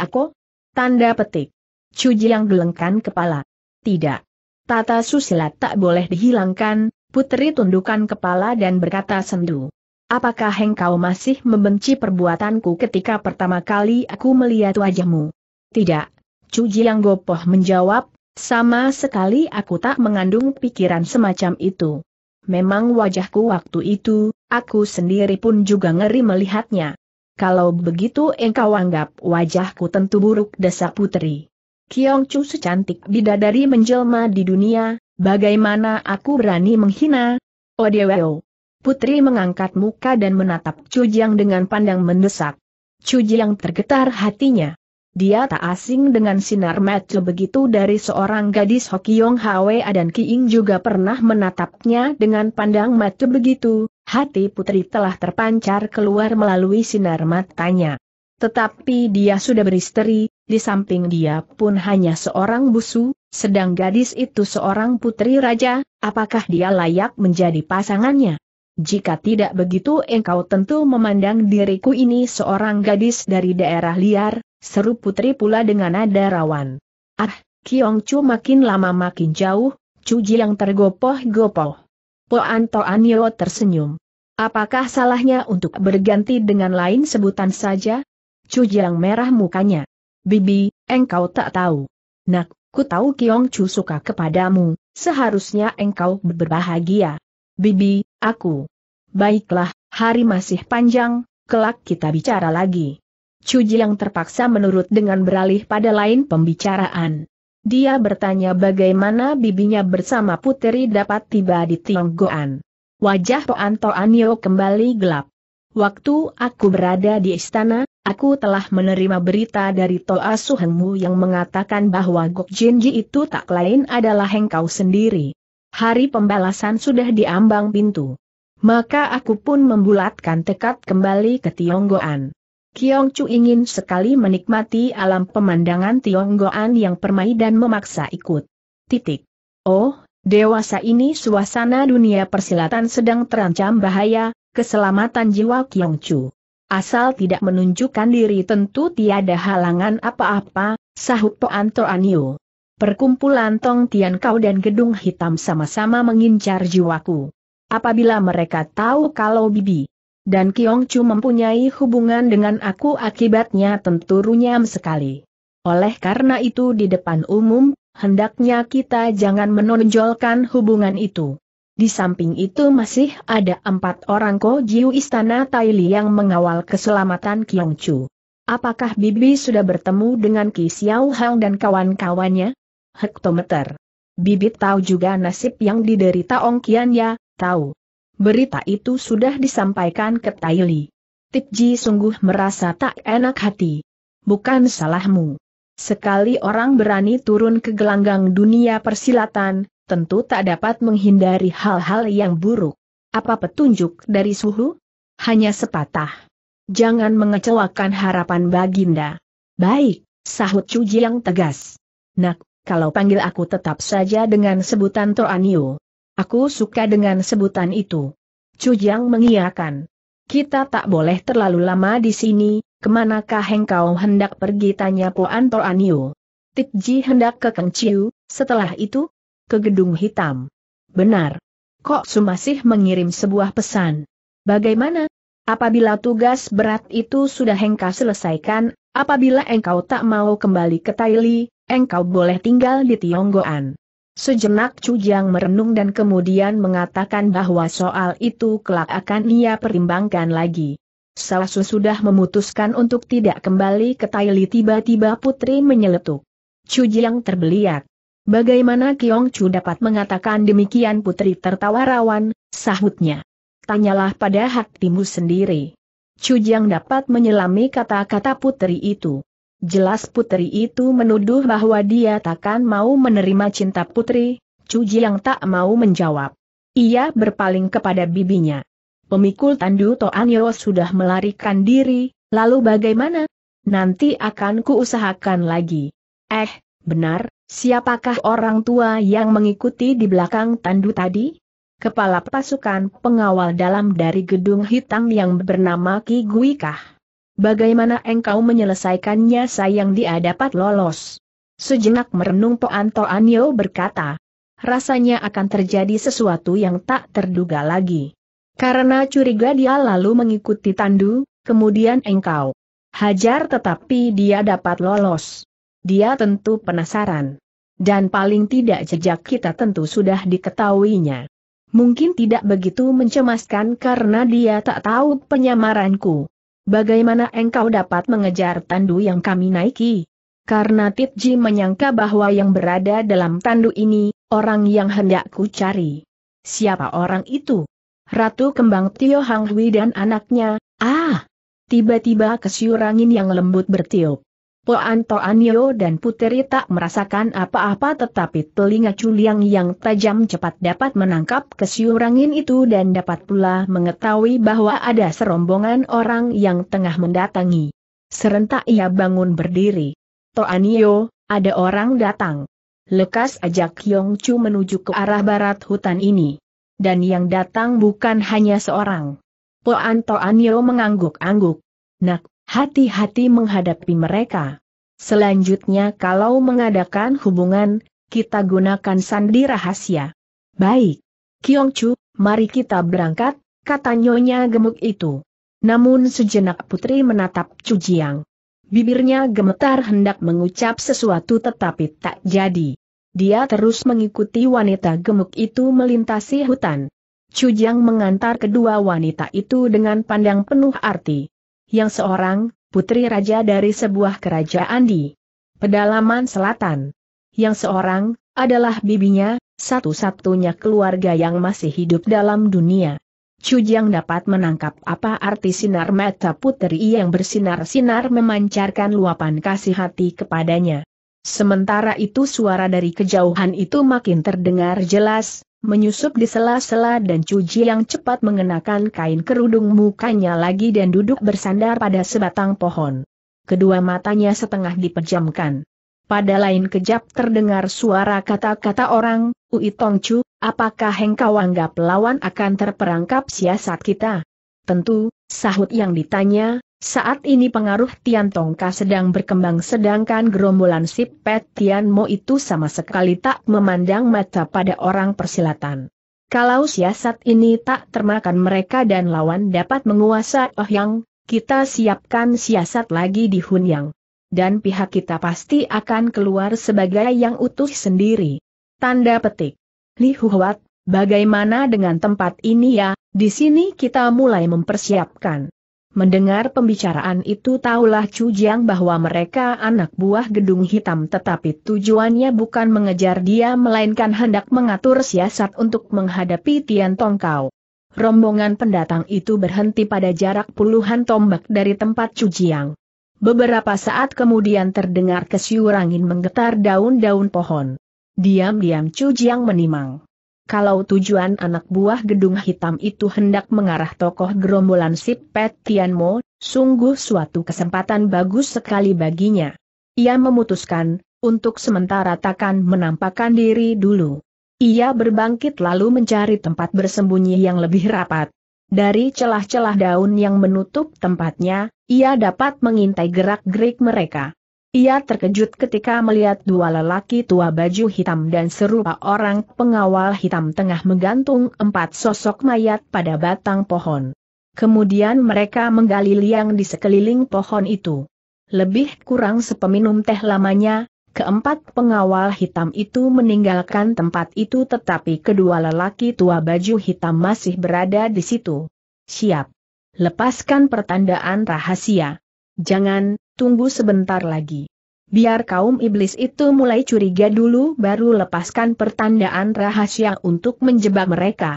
Tanda petik. Chu yang gelengkan kepala. Tidak. Tata susila tak boleh dihilangkan, putri tundukkan kepala dan berkata sendu. Apakah engkau masih membenci perbuatanku ketika pertama kali aku melihat wajahmu? Tidak. Cuji yang gopoh menjawab, sama sekali aku tak mengandung pikiran semacam itu. Memang wajahku waktu itu, aku sendiri pun juga ngeri melihatnya. Kalau begitu engkau anggap wajahku tentu buruk desa putri. Kiong Chu secantik bidadari menjelma di dunia, bagaimana aku berani menghina? Odeweo. Oh, putri mengangkat muka dan menatap Cujiang dengan pandang mendesak. Cujiang tergetar hatinya. Dia tak asing dengan sinar mata begitu dari seorang gadis Hokiong Hwa dan Kiing juga pernah menatapnya dengan pandang mata begitu, hati putri telah terpancar keluar melalui sinar matanya. Tetapi dia sudah beristri, di samping dia pun hanya seorang busu, sedang gadis itu seorang putri raja, apakah dia layak menjadi pasangannya? Jika tidak begitu engkau tentu memandang diriku ini seorang gadis dari daerah liar, seru putri pula dengan nada rawan. Ah, Kiong Chu makin lama makin jauh, Cuji yang tergopoh-gopoh. Poan Toan tersenyum. Apakah salahnya untuk berganti dengan lain sebutan saja? Cuji merah mukanya. Bibi, engkau tak tahu. Nak, ku tahu Kiong Chu suka kepadamu, seharusnya engkau berbahagia. Bibi, aku. Baiklah, hari masih panjang, kelak kita bicara lagi. Chu yang terpaksa menurut dengan beralih pada lain pembicaraan. Dia bertanya bagaimana bibinya bersama puteri dapat tiba di Tionggoan. Wajah Po Antonio kembali gelap. Waktu aku berada di istana, Aku telah menerima berita dari Toa Suhengmu yang mengatakan bahwa Gok Jinji itu tak lain adalah engkau sendiri. Hari pembalasan sudah diambang pintu. Maka aku pun membulatkan tekad kembali ke Tionggoan. Chu ingin sekali menikmati alam pemandangan Tionggoan yang permai dan memaksa ikut. Titik. Oh, dewasa ini suasana dunia persilatan sedang terancam bahaya, keselamatan jiwa Kiong Chu. Asal tidak menunjukkan diri tentu tiada halangan apa-apa, sahut Po Antonio. Perkumpulan Tong Tian Kau dan Gedung Hitam sama-sama mengincar jiwaku. Apabila mereka tahu kalau Bibi dan Kiong Chu mempunyai hubungan dengan aku akibatnya tentu runyam sekali. Oleh karena itu di depan umum, hendaknya kita jangan menonjolkan hubungan itu. Di samping itu masih ada empat orang Kojiu Istana Li yang mengawal keselamatan Chu. Apakah Bibi sudah bertemu dengan Ki Xiao Hang dan kawan-kawannya? Hektometer. Bibi tahu juga nasib yang diderita Ong Kian ya, tahu. Berita itu sudah disampaikan ke Tik Ji sungguh merasa tak enak hati. Bukan salahmu. Sekali orang berani turun ke gelanggang dunia persilatan, tentu tak dapat menghindari hal-hal yang buruk. Apa petunjuk dari suhu? Hanya sepatah. Jangan mengecewakan harapan baginda. Baik, sahut Cuji yang tegas. Nak, kalau panggil aku tetap saja dengan sebutan Toanio. Aku suka dengan sebutan itu. Cujang mengiakan. Kita tak boleh terlalu lama di sini, kemanakah engkau hendak pergi tanya Puan Toanio. Tikji hendak ke Kengciu, setelah itu, ke gedung hitam. Benar. Kok Su masih mengirim sebuah pesan. Bagaimana? Apabila tugas berat itu sudah engkau selesaikan, apabila engkau tak mau kembali ke Taili, engkau boleh tinggal di Tionggoan. Sejenak Jiang merenung dan kemudian mengatakan bahwa soal itu kelak akan ia pertimbangkan lagi. Salasu sudah memutuskan untuk tidak kembali ke Taili tiba-tiba putri menyeletuk. Jiang terbeliak. Bagaimana Kiong Chu dapat mengatakan demikian putri tertawa rawan, sahutnya. Tanyalah pada hatimu sendiri. Chu Jiang dapat menyelami kata-kata putri itu. Jelas putri itu menuduh bahwa dia takkan mau menerima cinta putri, Chu Jiang tak mau menjawab. Ia berpaling kepada bibinya. Pemikul Tandu Toanyo sudah melarikan diri, lalu bagaimana? Nanti akan kuusahakan lagi. Eh, benar, Siapakah orang tua yang mengikuti di belakang tandu tadi? Kepala pasukan pengawal dalam dari gedung hitam yang bernama Ki Guikah. Bagaimana engkau menyelesaikannya sayang dia dapat lolos. Sejenak merenung Toan Toanyo berkata. Rasanya akan terjadi sesuatu yang tak terduga lagi. Karena curiga dia lalu mengikuti tandu, kemudian engkau hajar tetapi dia dapat lolos. Dia tentu penasaran. Dan paling tidak jejak kita tentu sudah diketahuinya. Mungkin tidak begitu mencemaskan karena dia tak tahu penyamaranku. Bagaimana engkau dapat mengejar tandu yang kami naiki? Karena Titji menyangka bahwa yang berada dalam tandu ini, orang yang hendak ku cari. Siapa orang itu? Ratu Kembang Tio Hang Hui dan anaknya, ah! Tiba-tiba kesyurangin yang lembut bertiup. Po Yeo dan Puteri tak merasakan apa-apa tetapi telinga Culiang yang tajam cepat dapat menangkap kesyurangin itu dan dapat pula mengetahui bahwa ada serombongan orang yang tengah mendatangi. Serentak ia bangun berdiri. Toanio, ada orang datang. Lekas ajak Yong Chu menuju ke arah barat hutan ini. Dan yang datang bukan hanya seorang. Po Yeo mengangguk-angguk. Nak, Hati-hati menghadapi mereka. Selanjutnya kalau mengadakan hubungan, kita gunakan sandi rahasia. Baik. Chu, mari kita berangkat, kata nyonya gemuk itu. Namun sejenak putri menatap Chu Jiang. Bibirnya gemetar hendak mengucap sesuatu tetapi tak jadi. Dia terus mengikuti wanita gemuk itu melintasi hutan. Chu Jiang mengantar kedua wanita itu dengan pandang penuh arti yang seorang, putri raja dari sebuah kerajaan di pedalaman selatan. Yang seorang, adalah bibinya, satu-satunya keluarga yang masih hidup dalam dunia. Cujang dapat menangkap apa arti sinar mata putri yang bersinar-sinar memancarkan luapan kasih hati kepadanya. Sementara itu suara dari kejauhan itu makin terdengar jelas, menyusup di sela-sela dan cuci yang cepat mengenakan kain kerudung mukanya lagi dan duduk bersandar pada sebatang pohon. Kedua matanya setengah dipejamkan. Pada lain kejap terdengar suara kata-kata orang, Ui Tongcu, apakah engkau anggap lawan akan terperangkap siasat kita? Tentu, sahut yang ditanya, saat ini pengaruh Tian Tongka sedang berkembang sedangkan gerombolan si Pet Tian Mo itu sama sekali tak memandang mata pada orang persilatan. Kalau siasat ini tak termakan mereka dan lawan dapat menguasai Oh Yang, kita siapkan siasat lagi di Hun Yang. Dan pihak kita pasti akan keluar sebagai yang utuh sendiri. Tanda petik. Li Huat, bagaimana dengan tempat ini ya, di sini kita mulai mempersiapkan. Mendengar pembicaraan itu tahulah Chu Jiang bahwa mereka anak buah gedung hitam tetapi tujuannya bukan mengejar dia melainkan hendak mengatur siasat untuk menghadapi Tian Tong Kau. Rombongan pendatang itu berhenti pada jarak puluhan tombak dari tempat Chu Jiang. Beberapa saat kemudian terdengar kesiur menggetar daun-daun pohon. Diam-diam Chu Jiang menimang kalau tujuan anak buah gedung hitam itu hendak mengarah tokoh gerombolan si Pet Tianmo, sungguh suatu kesempatan bagus sekali baginya. Ia memutuskan, untuk sementara takkan menampakkan diri dulu. Ia berbangkit lalu mencari tempat bersembunyi yang lebih rapat. Dari celah-celah daun yang menutup tempatnya, ia dapat mengintai gerak-gerik mereka. Ia terkejut ketika melihat dua lelaki tua baju hitam dan serupa orang pengawal hitam tengah menggantung empat sosok mayat pada batang pohon. Kemudian mereka menggali liang di sekeliling pohon itu. Lebih kurang sepeminum teh lamanya, keempat pengawal hitam itu meninggalkan tempat itu tetapi kedua lelaki tua baju hitam masih berada di situ. Siap. Lepaskan pertandaan rahasia. Jangan, tunggu sebentar lagi. Biar kaum iblis itu mulai curiga dulu baru lepaskan pertandaan rahasia untuk menjebak mereka.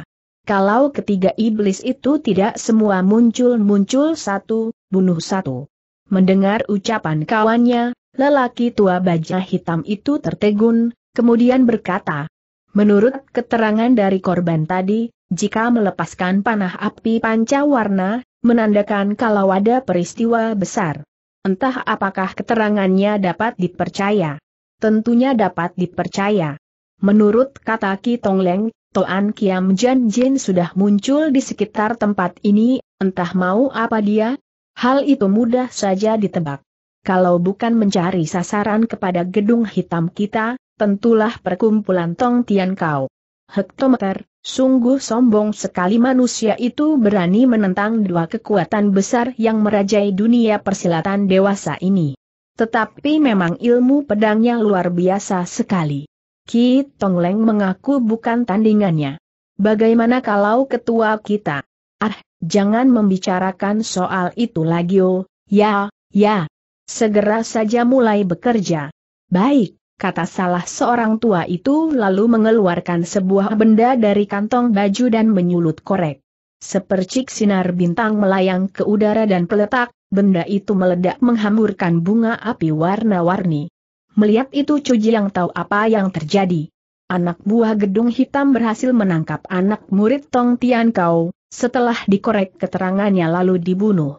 Kalau ketiga iblis itu tidak semua muncul-muncul satu, bunuh satu. Mendengar ucapan kawannya, lelaki tua baja hitam itu tertegun, kemudian berkata, Menurut keterangan dari korban tadi, jika melepaskan panah api panca warna, menandakan kalau ada peristiwa besar. Entah apakah keterangannya dapat dipercaya. Tentunya dapat dipercaya. Menurut kata Ki Tongleng, Toan Kiam Jan Jin sudah muncul di sekitar tempat ini, entah mau apa dia, hal itu mudah saja ditebak. Kalau bukan mencari sasaran kepada gedung hitam kita, tentulah perkumpulan Tong Tian Kau. Hektometer, Sungguh sombong sekali manusia itu berani menentang dua kekuatan besar yang merajai dunia persilatan dewasa ini. Tetapi memang ilmu pedangnya luar biasa sekali. Ki Leng mengaku bukan tandingannya. Bagaimana kalau ketua kita? Ah, jangan membicarakan soal itu lagi oh, ya, ya. Segera saja mulai bekerja. Baik kata salah seorang tua itu lalu mengeluarkan sebuah benda dari kantong baju dan menyulut korek. Sepercik sinar bintang melayang ke udara dan peletak, benda itu meledak menghamburkan bunga api warna-warni. Melihat itu Cuji yang tahu apa yang terjadi. Anak buah gedung hitam berhasil menangkap anak murid Tong Tian Kau, setelah dikorek keterangannya lalu dibunuh.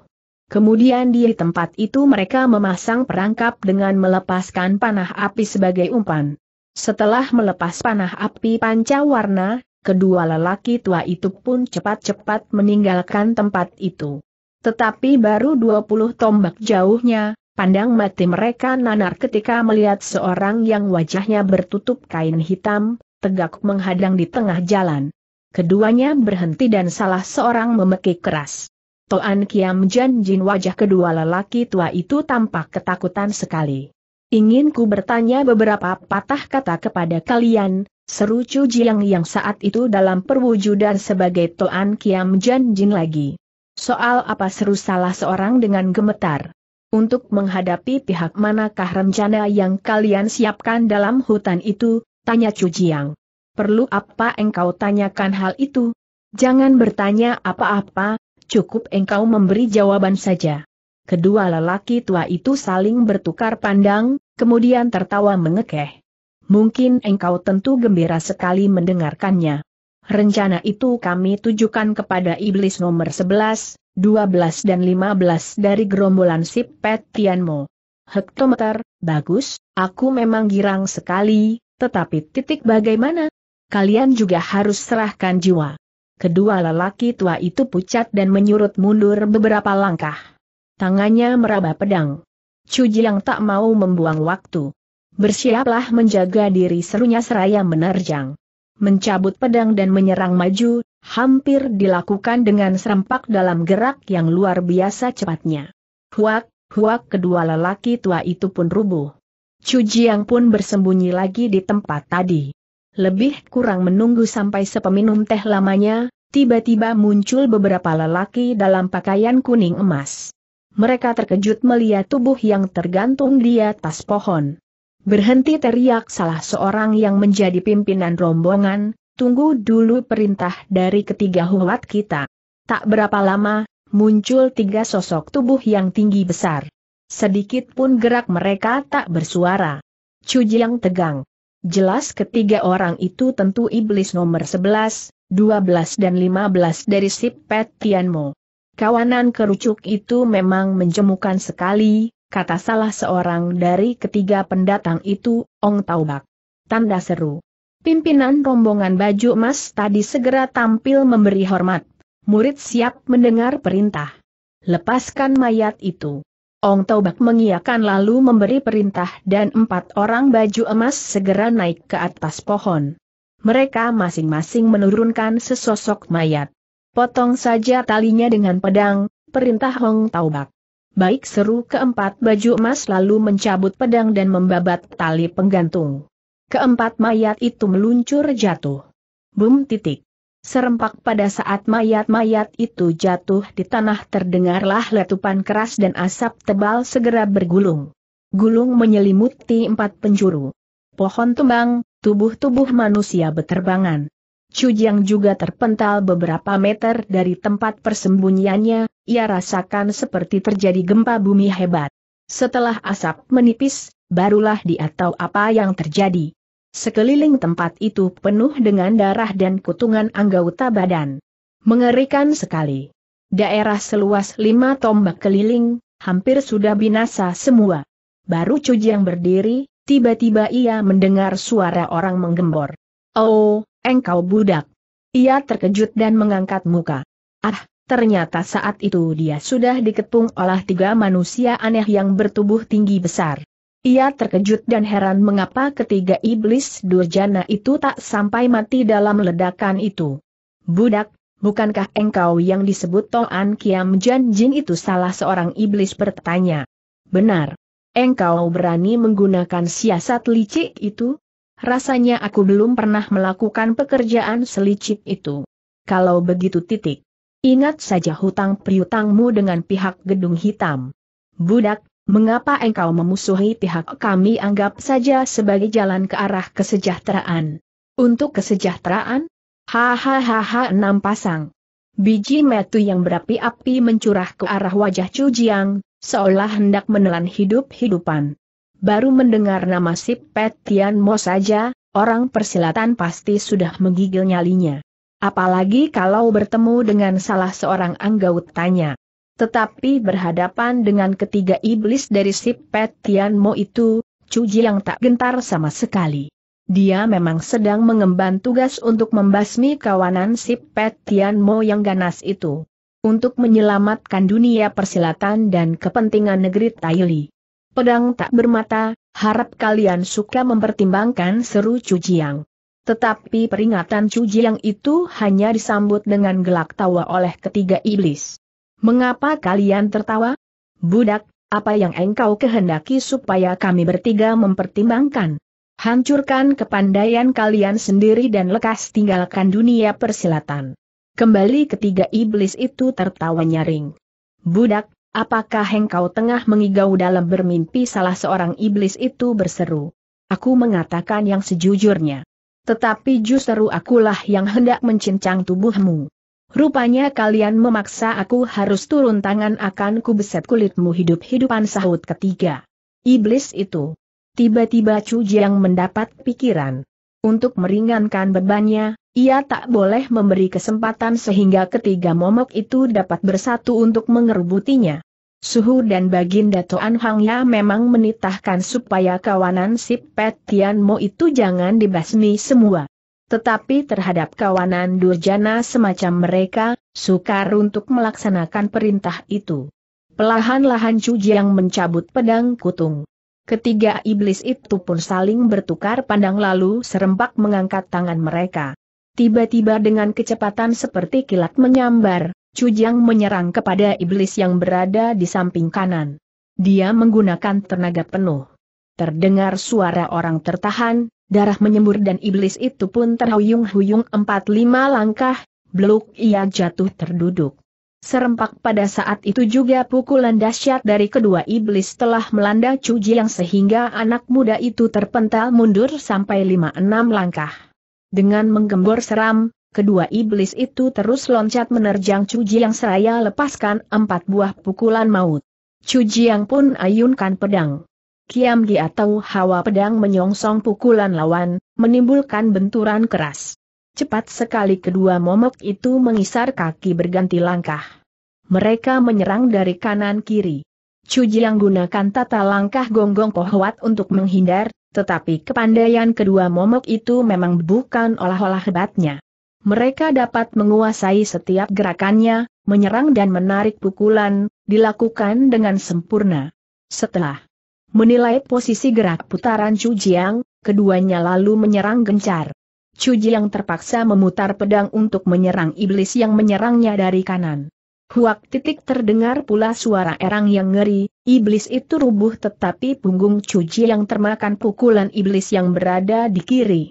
Kemudian di tempat itu mereka memasang perangkap dengan melepaskan panah api sebagai umpan. Setelah melepas panah api panca warna, kedua lelaki tua itu pun cepat-cepat meninggalkan tempat itu. Tetapi baru 20 tombak jauhnya, pandang mati mereka nanar ketika melihat seorang yang wajahnya bertutup kain hitam, tegak menghadang di tengah jalan. Keduanya berhenti dan salah seorang memekik keras. Toan Kiam Jan Jin wajah kedua lelaki tua itu tampak ketakutan sekali. Ingin ku bertanya beberapa patah kata kepada kalian, seru Chu Jiang yang saat itu dalam perwujudan sebagai Toan Kiam Jan Jin lagi. Soal apa seru salah seorang dengan gemetar. Untuk menghadapi pihak manakah rencana yang kalian siapkan dalam hutan itu, tanya Chu Jiang. Perlu apa engkau tanyakan hal itu? Jangan bertanya apa-apa, Cukup engkau memberi jawaban saja. Kedua lelaki tua itu saling bertukar pandang, kemudian tertawa mengekeh. Mungkin engkau tentu gembira sekali mendengarkannya. Rencana itu kami tujukan kepada iblis nomor 11, 12 dan 15 dari gerombolan Sip Pet Tianmo. Hektometer, bagus, aku memang girang sekali, tetapi titik bagaimana? Kalian juga harus serahkan jiwa. Kedua lelaki tua itu pucat dan menyurut mundur beberapa langkah. Tangannya meraba pedang. Cuji yang tak mau membuang waktu. Bersiaplah menjaga diri serunya seraya menerjang. Mencabut pedang dan menyerang maju, hampir dilakukan dengan serempak dalam gerak yang luar biasa cepatnya. Huak, huak kedua lelaki tua itu pun rubuh. yang pun bersembunyi lagi di tempat tadi. Lebih kurang menunggu sampai sepeminum teh lamanya, tiba-tiba muncul beberapa lelaki dalam pakaian kuning emas. Mereka terkejut melihat tubuh yang tergantung di atas pohon. Berhenti teriak salah seorang yang menjadi pimpinan rombongan, tunggu dulu perintah dari ketiga huwat kita. Tak berapa lama, muncul tiga sosok tubuh yang tinggi besar. Sedikit pun gerak mereka tak bersuara. Cuji tegang. Jelas ketiga orang itu tentu iblis nomor 11, 12 dan 15 dari Sip Pet Tianmo. Kawanan kerucuk itu memang menjemukan sekali, kata salah seorang dari ketiga pendatang itu, Ong Taubak. Tanda seru. Pimpinan rombongan baju emas tadi segera tampil memberi hormat. Murid siap mendengar perintah. Lepaskan mayat itu. Ong Taubak mengiakan lalu memberi perintah dan empat orang baju emas segera naik ke atas pohon. Mereka masing-masing menurunkan sesosok mayat. Potong saja talinya dengan pedang, perintah Hong Taubak. Baik seru keempat baju emas lalu mencabut pedang dan membabat tali penggantung. Keempat mayat itu meluncur jatuh. Bum titik. Serempak pada saat mayat-mayat itu jatuh di tanah terdengarlah letupan keras dan asap tebal segera bergulung. Gulung menyelimuti empat penjuru. Pohon tumbang, tubuh-tubuh manusia beterbangan. Cujang juga terpental beberapa meter dari tempat persembunyiannya, ia rasakan seperti terjadi gempa bumi hebat. Setelah asap menipis, barulah dia tahu apa yang terjadi. Sekeliling tempat itu penuh dengan darah dan kutungan anggota badan. Mengerikan sekali. Daerah seluas lima tombak keliling, hampir sudah binasa semua. Baru yang berdiri, tiba-tiba ia mendengar suara orang menggembor. Oh, engkau budak. Ia terkejut dan mengangkat muka. Ah, ternyata saat itu dia sudah diketung oleh tiga manusia aneh yang bertubuh tinggi besar. Ia terkejut dan heran mengapa ketiga iblis durjana itu tak sampai mati dalam ledakan itu. Budak, bukankah engkau yang disebut Toan Kiam Jan Jin itu salah seorang iblis bertanya? Benar. Engkau berani menggunakan siasat licik itu? Rasanya aku belum pernah melakukan pekerjaan selicik itu. Kalau begitu titik. Ingat saja hutang piutangmu dengan pihak gedung hitam. Budak, Mengapa engkau memusuhi pihak kami anggap saja sebagai jalan ke arah kesejahteraan? Untuk kesejahteraan? Hahaha enam pasang. Biji metu yang berapi-api mencurah ke arah wajah Chu Jiang, seolah hendak menelan hidup-hidupan. Baru mendengar nama si Tian Mo saja, orang persilatan pasti sudah menggigil nyalinya. Apalagi kalau bertemu dengan salah seorang tanya. Tetapi berhadapan dengan ketiga iblis dari si Pet Tian Mo itu, Cuji yang tak gentar sama sekali. Dia memang sedang mengemban tugas untuk membasmi kawanan si Pet Tian Mo yang ganas itu. Untuk menyelamatkan dunia persilatan dan kepentingan negeri Taili. Pedang tak bermata, harap kalian suka mempertimbangkan seru Jiang. Tetapi peringatan Jiang itu hanya disambut dengan gelak tawa oleh ketiga iblis. Mengapa kalian tertawa? Budak, apa yang engkau kehendaki supaya kami bertiga mempertimbangkan? Hancurkan kepandaian kalian sendiri dan lekas tinggalkan dunia persilatan. Kembali ketiga iblis itu tertawa nyaring. Budak, apakah engkau tengah mengigau dalam bermimpi salah seorang iblis itu berseru. Aku mengatakan yang sejujurnya. Tetapi justru akulah yang hendak mencincang tubuhmu. Rupanya kalian memaksa aku harus turun tangan akan kubeset kulitmu hidup-hidupan sahut ketiga. Iblis itu. Tiba-tiba Chu Jiang mendapat pikiran. Untuk meringankan bebannya, ia tak boleh memberi kesempatan sehingga ketiga momok itu dapat bersatu untuk mengerbutinya. Suhu dan Baginda Toan Hang Ya memang menitahkan supaya kawanan si Pet Tian Mo itu jangan dibasmi semua. Tetapi terhadap kawanan durjana semacam mereka, sukar untuk melaksanakan perintah itu. Pelahan-lahan Cujiang mencabut pedang kutung. Ketiga iblis itu pun saling bertukar pandang lalu serempak mengangkat tangan mereka. Tiba-tiba dengan kecepatan seperti kilat menyambar, Cujiang menyerang kepada iblis yang berada di samping kanan. Dia menggunakan tenaga penuh. Terdengar suara orang tertahan, darah menyembur dan iblis itu pun terhuyung-huyung empat lima langkah, beluk ia jatuh terduduk. Serempak pada saat itu juga pukulan dahsyat dari kedua iblis telah melanda Cuji yang sehingga anak muda itu terpental mundur sampai lima enam langkah. Dengan menggembor seram, kedua iblis itu terus loncat menerjang Cuji yang seraya lepaskan empat buah pukulan maut. Cuji yang pun ayunkan pedang. Kiam Gi atau hawa pedang menyongsong pukulan lawan, menimbulkan benturan keras. Cepat sekali kedua momok itu mengisar kaki berganti langkah. Mereka menyerang dari kanan kiri. Cuji yang gunakan tata langkah gonggong kohwat untuk menghindar, tetapi kepandaian kedua momok itu memang bukan olah-olah hebatnya. Mereka dapat menguasai setiap gerakannya, menyerang dan menarik pukulan, dilakukan dengan sempurna. Setelah Menilai posisi gerak putaran Chu Jiang, keduanya lalu menyerang gencar. Chu Jiang terpaksa memutar pedang untuk menyerang iblis yang menyerangnya dari kanan. Huak titik terdengar pula suara erang yang ngeri, iblis itu rubuh tetapi punggung Chu Jiang termakan pukulan iblis yang berada di kiri.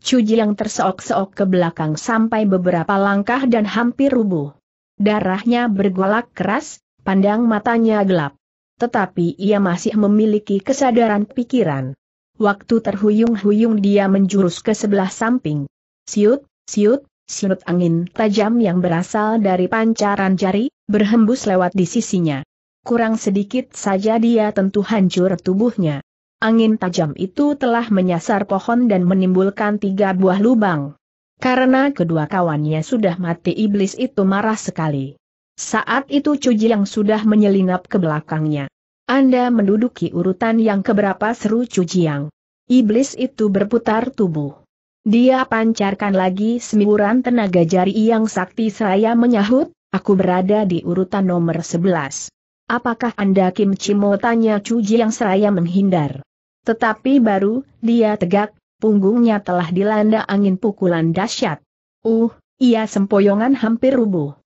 Chu Jiang terseok-seok ke belakang sampai beberapa langkah dan hampir rubuh. Darahnya bergolak keras, pandang matanya gelap tetapi ia masih memiliki kesadaran pikiran. Waktu terhuyung-huyung dia menjurus ke sebelah samping. Siut, siut, siut angin tajam yang berasal dari pancaran jari, berhembus lewat di sisinya. Kurang sedikit saja dia tentu hancur tubuhnya. Angin tajam itu telah menyasar pohon dan menimbulkan tiga buah lubang. Karena kedua kawannya sudah mati iblis itu marah sekali. Saat itu Chu yang sudah menyelinap ke belakangnya. Anda menduduki urutan yang keberapa seru Jiang. Iblis itu berputar tubuh. Dia pancarkan lagi semburan tenaga jari yang sakti saya menyahut, aku berada di urutan nomor 11. Apakah Anda Kim Chimo tanya Jiang seraya menghindar. Tetapi baru, dia tegak, punggungnya telah dilanda angin pukulan dahsyat. Uh, ia sempoyongan hampir rubuh.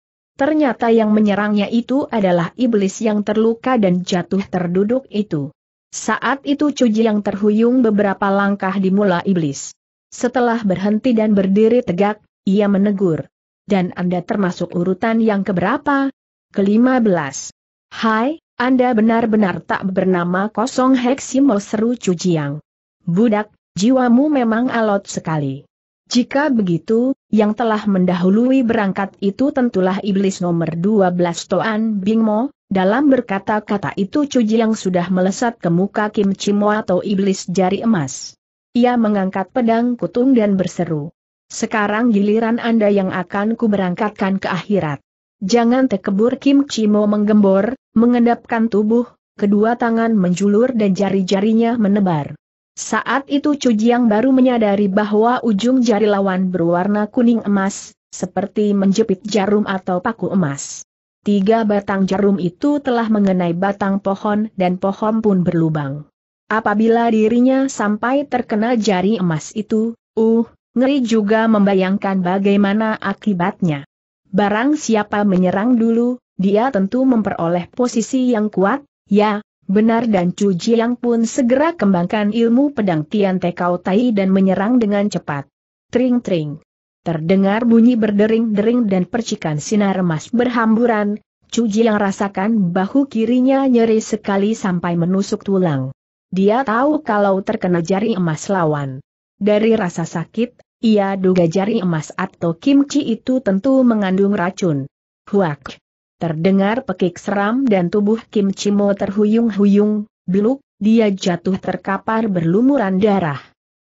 Ternyata yang menyerangnya itu adalah iblis yang terluka dan jatuh terduduk itu. Saat itu Cuji yang terhuyung beberapa langkah di dimula iblis. Setelah berhenti dan berdiri tegak, ia menegur. Dan Anda termasuk urutan yang keberapa? Kelima belas. Hai, Anda benar-benar tak bernama kosong Heksimo seru Cujiang. Budak, jiwamu memang alot sekali. Jika begitu, yang telah mendahului berangkat itu tentulah iblis nomor 12 Toan Bingmo, dalam berkata-kata itu Cuji yang sudah melesat ke muka Kim Chimo atau iblis jari emas. Ia mengangkat pedang kutung dan berseru. Sekarang giliran Anda yang akan kuberangkatkan ke akhirat. Jangan tekebur Kim Chimo menggembor, mengendapkan tubuh, kedua tangan menjulur dan jari-jarinya menebar. Saat itu Cujiang baru menyadari bahwa ujung jari lawan berwarna kuning emas, seperti menjepit jarum atau paku emas. Tiga batang jarum itu telah mengenai batang pohon dan pohon pun berlubang. Apabila dirinya sampai terkena jari emas itu, uh, ngeri juga membayangkan bagaimana akibatnya. Barang siapa menyerang dulu, dia tentu memperoleh posisi yang kuat, ya, Benar dan Chu Jiang pun segera kembangkan ilmu pedang Tian Te Kau Tai dan menyerang dengan cepat. Tring-tring. Terdengar bunyi berdering-dering dan percikan sinar emas berhamburan, Chu Jiang rasakan bahu kirinya nyeri sekali sampai menusuk tulang. Dia tahu kalau terkena jari emas lawan. Dari rasa sakit, ia duga jari emas atau kimchi itu tentu mengandung racun. Huak! Terdengar pekik seram dan tubuh Kim Chimo terhuyung-huyung, beluk, dia jatuh terkapar berlumuran darah.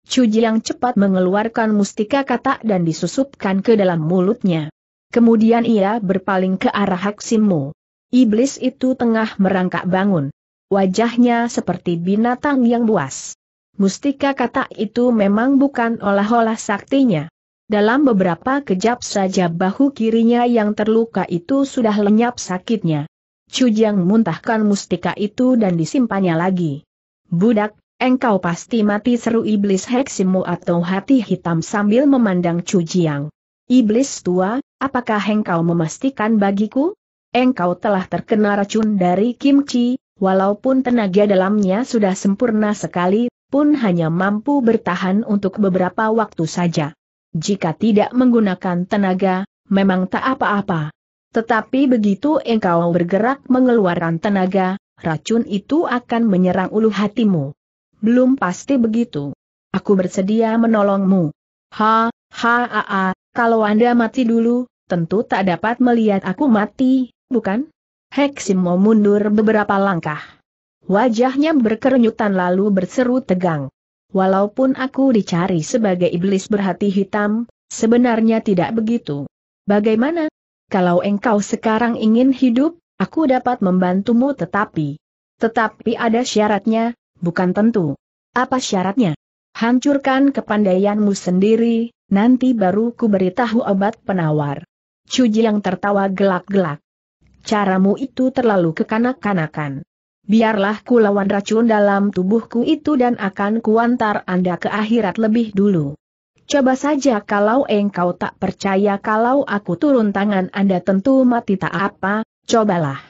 Cuji yang cepat mengeluarkan mustika katak dan disusupkan ke dalam mulutnya. Kemudian ia berpaling ke arah Hak Haksimu. Iblis itu tengah merangkak bangun. Wajahnya seperti binatang yang buas. Mustika katak itu memang bukan olah-olah saktinya. Dalam beberapa kejap saja bahu kirinya yang terluka itu sudah lenyap sakitnya. Jiang muntahkan mustika itu dan disimpannya lagi. Budak, engkau pasti mati seru iblis heksimu atau hati hitam sambil memandang Cujiang. Iblis tua, apakah engkau memastikan bagiku? Engkau telah terkena racun dari kimchi, walaupun tenaga dalamnya sudah sempurna sekali, pun hanya mampu bertahan untuk beberapa waktu saja. Jika tidak menggunakan tenaga, memang tak apa-apa. Tetapi begitu engkau bergerak mengeluarkan tenaga, racun itu akan menyerang ulu hatimu. Belum pasti begitu. Aku bersedia menolongmu. Ha, ha, ha, ha kalau Anda mati dulu, tentu tak dapat melihat aku mati, bukan? mau mundur beberapa langkah. Wajahnya berkerenyutan lalu berseru tegang. Walaupun aku dicari sebagai iblis berhati hitam, sebenarnya tidak begitu. Bagaimana? Kalau engkau sekarang ingin hidup, aku dapat membantumu tetapi... Tetapi ada syaratnya, bukan tentu. Apa syaratnya? Hancurkan kepandaianmu sendiri, nanti baru ku beritahu obat penawar. Cuji yang tertawa gelak-gelak. Caramu itu terlalu kekanak-kanakan biarlah ku lawan racun dalam tubuhku itu dan akan kuantar Anda ke akhirat lebih dulu. Coba saja kalau engkau tak percaya kalau aku turun tangan Anda tentu mati tak apa, cobalah.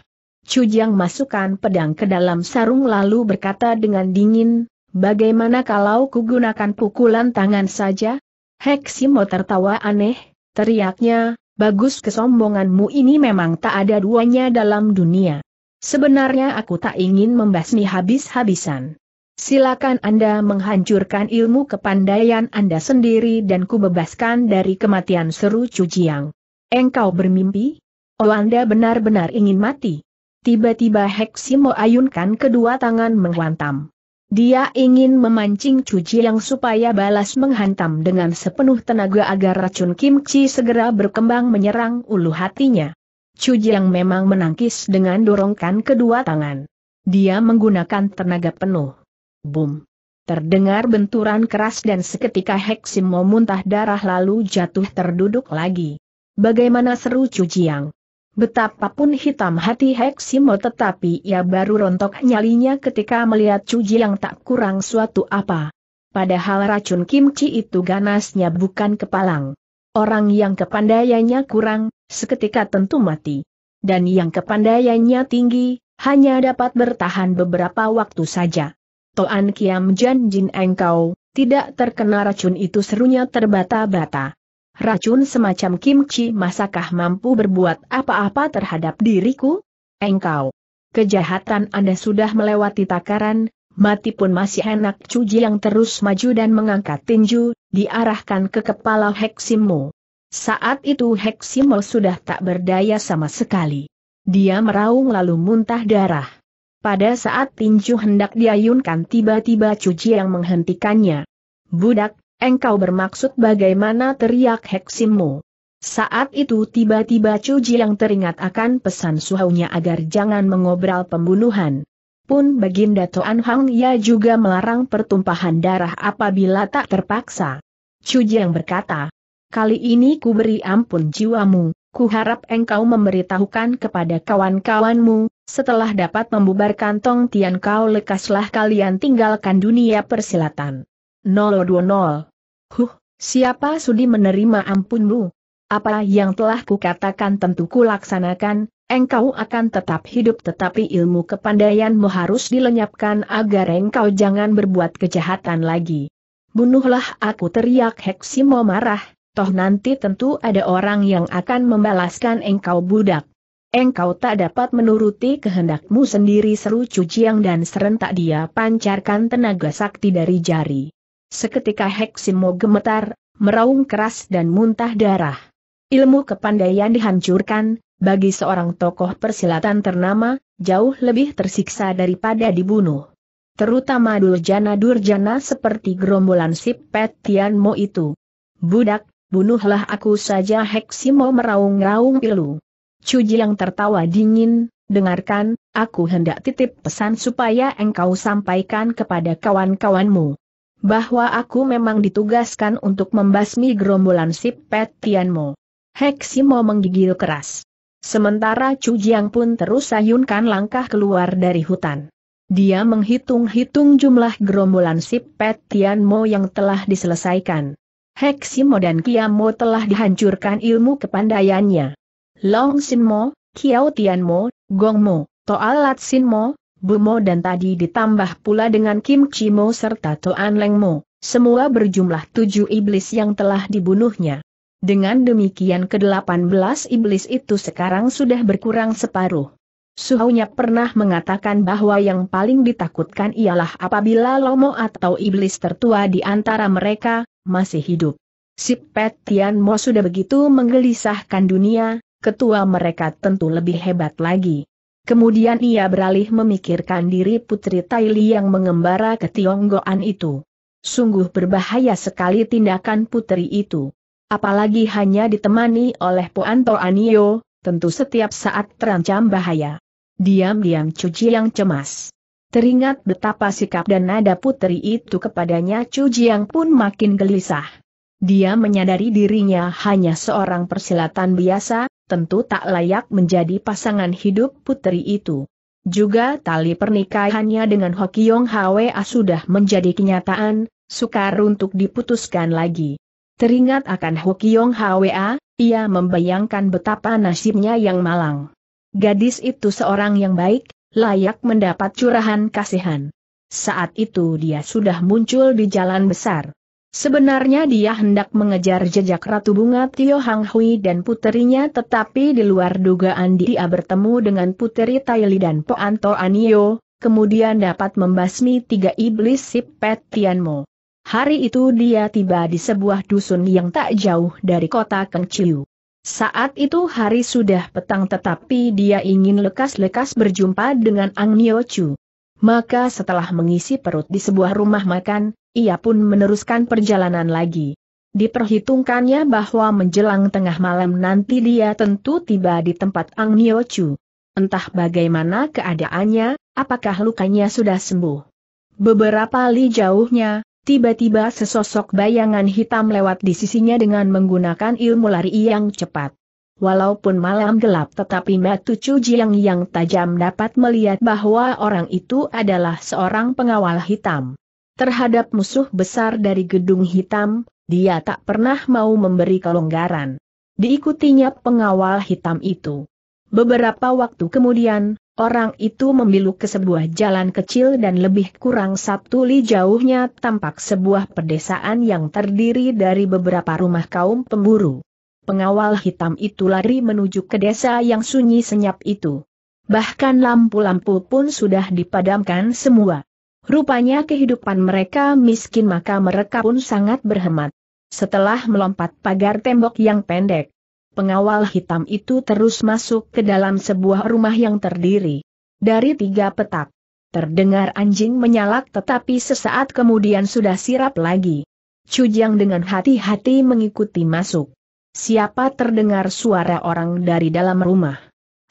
Jiang masukkan pedang ke dalam sarung lalu berkata dengan dingin, bagaimana kalau kugunakan pukulan tangan saja? Heksimo tertawa aneh, teriaknya, bagus kesombonganmu ini memang tak ada duanya dalam dunia. Sebenarnya aku tak ingin membasmi habis-habisan. Silakan Anda menghancurkan ilmu kepandaian Anda sendiri dan kubebaskan dari kematian seru Cujiang. Engkau bermimpi? Oh Anda benar-benar ingin mati? Tiba-tiba Heksi ayunkan kedua tangan menghantam. Dia ingin memancing cuci yang supaya balas menghantam dengan sepenuh tenaga agar racun kimchi segera berkembang menyerang ulu hatinya. Chu Jiang memang menangkis dengan dorongkan kedua tangan. Dia menggunakan tenaga penuh. Boom. Terdengar benturan keras dan seketika mau muntah darah lalu jatuh terduduk lagi. Bagaimana seru Chu Jiang? Betapapun hitam hati Heksimo tetapi ia baru rontok nyalinya ketika melihat Chu Jiang tak kurang suatu apa. Padahal racun kimchi itu ganasnya bukan kepalang. Orang yang kepandaiannya kurang, seketika tentu mati. Dan yang kepandaiannya tinggi, hanya dapat bertahan beberapa waktu saja. Toan Kiam Jan Jin engkau, tidak terkena racun itu serunya terbata-bata. Racun semacam kimchi masakah mampu berbuat apa-apa terhadap diriku? Engkau. Kejahatan Anda sudah melewati takaran, mati pun masih enak cuji yang terus maju dan mengangkat tinju, diarahkan ke kepala heksimu. Saat itu Heksimo sudah tak berdaya sama sekali. Dia meraung lalu muntah darah. Pada saat tinju hendak diayunkan tiba-tiba cuci yang menghentikannya. Budak, engkau bermaksud bagaimana teriak Heksimo. Saat itu tiba-tiba cuci yang teringat akan pesan suhunya agar jangan mengobral pembunuhan. Pun Baginda Toan Hang Ya juga melarang pertumpahan darah apabila tak terpaksa. Cuji yang berkata, kali ini ku beri ampun jiwamu, ku harap engkau memberitahukan kepada kawan-kawanmu, setelah dapat membubarkan Tong Tian kau lekaslah kalian tinggalkan dunia persilatan. 020. Huh, siapa sudi menerima ampunmu? Apa yang telah kukatakan tentu kulaksanakan, engkau akan tetap hidup tetapi ilmu kepandaianmu harus dilenyapkan agar engkau jangan berbuat kejahatan lagi. Bunuhlah aku teriak Heksimo marah, toh nanti tentu ada orang yang akan membalaskan engkau budak. Engkau tak dapat menuruti kehendakmu sendiri seru cuciang dan serentak dia pancarkan tenaga sakti dari jari. Seketika Heksimo gemetar, meraung keras dan muntah darah. Ilmu kepandaian dihancurkan, bagi seorang tokoh persilatan ternama, jauh lebih tersiksa daripada dibunuh. Terutama Durjana-Durjana seperti gerombolan si Pet Tianmo itu. Budak, bunuhlah aku saja Heksimo meraung-raung pilu. Cuji yang tertawa dingin, dengarkan, aku hendak titip pesan supaya engkau sampaikan kepada kawan-kawanmu. Bahwa aku memang ditugaskan untuk membasmi gerombolan si Pet Tianmo. Heksimo menggigil keras. Sementara Chu Jiang pun terus sayunkan langkah keluar dari hutan. Dia menghitung-hitung jumlah gerombolan si Pet Tianmo yang telah diselesaikan. Heksimo dan Kiamo telah dihancurkan ilmu kepandaiannya. Long Sinmo, Kiao Tianmo, Gongmo, Toalat Sinmo, Bumo dan tadi ditambah pula dengan Kim Chimo serta Toan Lengmo, semua berjumlah tujuh iblis yang telah dibunuhnya. Dengan demikian ke-18 iblis itu sekarang sudah berkurang separuh. Suhaunya pernah mengatakan bahwa yang paling ditakutkan ialah apabila Lomo atau iblis tertua di antara mereka, masih hidup. Si Pet Tian Mo sudah begitu menggelisahkan dunia, ketua mereka tentu lebih hebat lagi. Kemudian ia beralih memikirkan diri Putri Li yang mengembara ke Tionggoan itu. Sungguh berbahaya sekali tindakan putri itu. Apalagi hanya ditemani oleh Puan Toanio, tentu setiap saat terancam bahaya. Diam-diam Cuci yang cemas. Teringat betapa sikap dan nada putri itu kepadanya Chu Jiang pun makin gelisah. Dia menyadari dirinya hanya seorang persilatan biasa, tentu tak layak menjadi pasangan hidup putri itu. Juga tali pernikahannya dengan Hokiong Hwa sudah menjadi kenyataan, sukar untuk diputuskan lagi. Teringat akan Hokiong Hwa, ia membayangkan betapa nasibnya yang malang. Gadis itu seorang yang baik, layak mendapat curahan kasihan. Saat itu dia sudah muncul di jalan besar. Sebenarnya dia hendak mengejar jejak Ratu Bunga Tio Hang Hui dan puterinya tetapi di luar dugaan dia bertemu dengan puteri Taili dan Po Anto Anio, kemudian dapat membasmi tiga iblis si Tian Tianmo. Hari itu dia tiba di sebuah dusun yang tak jauh dari kota Kengciu. Saat itu hari sudah petang tetapi dia ingin lekas-lekas berjumpa dengan Ang Nio Chu. Maka setelah mengisi perut di sebuah rumah makan, ia pun meneruskan perjalanan lagi. Diperhitungkannya bahwa menjelang tengah malam nanti dia tentu tiba di tempat Ang Nio Chu. Entah bagaimana keadaannya, apakah lukanya sudah sembuh. Beberapa li jauhnya, Tiba-tiba sesosok bayangan hitam lewat di sisinya dengan menggunakan ilmu lari yang cepat. Walaupun malam gelap tetapi Matu Cujiang yang tajam dapat melihat bahwa orang itu adalah seorang pengawal hitam. Terhadap musuh besar dari gedung hitam, dia tak pernah mau memberi kelonggaran. Diikutinya pengawal hitam itu. Beberapa waktu kemudian, Orang itu memiluk ke sebuah jalan kecil dan lebih kurang satu li jauhnya tampak sebuah pedesaan yang terdiri dari beberapa rumah kaum pemburu. Pengawal hitam itu lari menuju ke desa yang sunyi senyap itu. Bahkan lampu-lampu pun sudah dipadamkan semua. Rupanya kehidupan mereka miskin maka mereka pun sangat berhemat. Setelah melompat pagar tembok yang pendek, pengawal hitam itu terus masuk ke dalam sebuah rumah yang terdiri dari tiga petak. Terdengar anjing menyalak tetapi sesaat kemudian sudah sirap lagi. Cujang dengan hati-hati mengikuti masuk. Siapa terdengar suara orang dari dalam rumah?